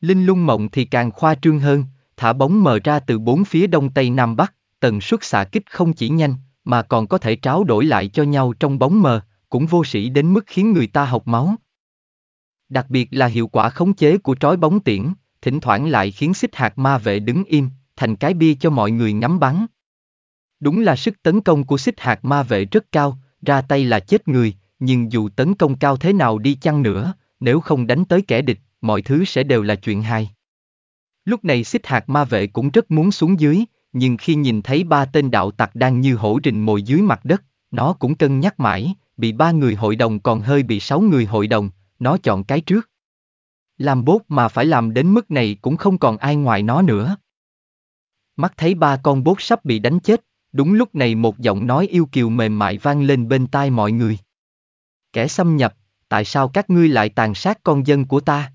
Linh lung mộng thì càng khoa trương hơn, thả bóng mờ ra từ bốn phía đông tây nam bắc, tần suất xạ kích không chỉ nhanh, mà còn có thể tráo đổi lại cho nhau trong bóng mờ, cũng vô sĩ đến mức khiến người ta học máu. Đặc biệt là hiệu quả khống chế của trói bóng tiễn, thỉnh thoảng lại khiến xích hạt ma vệ đứng im, thành cái bia cho mọi người ngắm bắn. Đúng là sức tấn công của xích hạt ma vệ rất cao, ra tay là chết người, nhưng dù tấn công cao thế nào đi chăng nữa, nếu không đánh tới kẻ địch, mọi thứ sẽ đều là chuyện hay. Lúc này xích hạt ma vệ cũng rất muốn xuống dưới, nhưng khi nhìn thấy ba tên đạo tặc đang như hổ rình mồi dưới mặt đất, nó cũng cân nhắc mãi, bị ba người hội đồng còn hơi bị sáu người hội đồng, nó chọn cái trước. Làm bốt mà phải làm đến mức này cũng không còn ai ngoài nó nữa. Mắt thấy ba con bốt sắp bị đánh chết, đúng lúc này một giọng nói yêu kiều mềm mại vang lên bên tai mọi người. Kẻ xâm nhập, tại sao các ngươi lại tàn sát con dân của ta?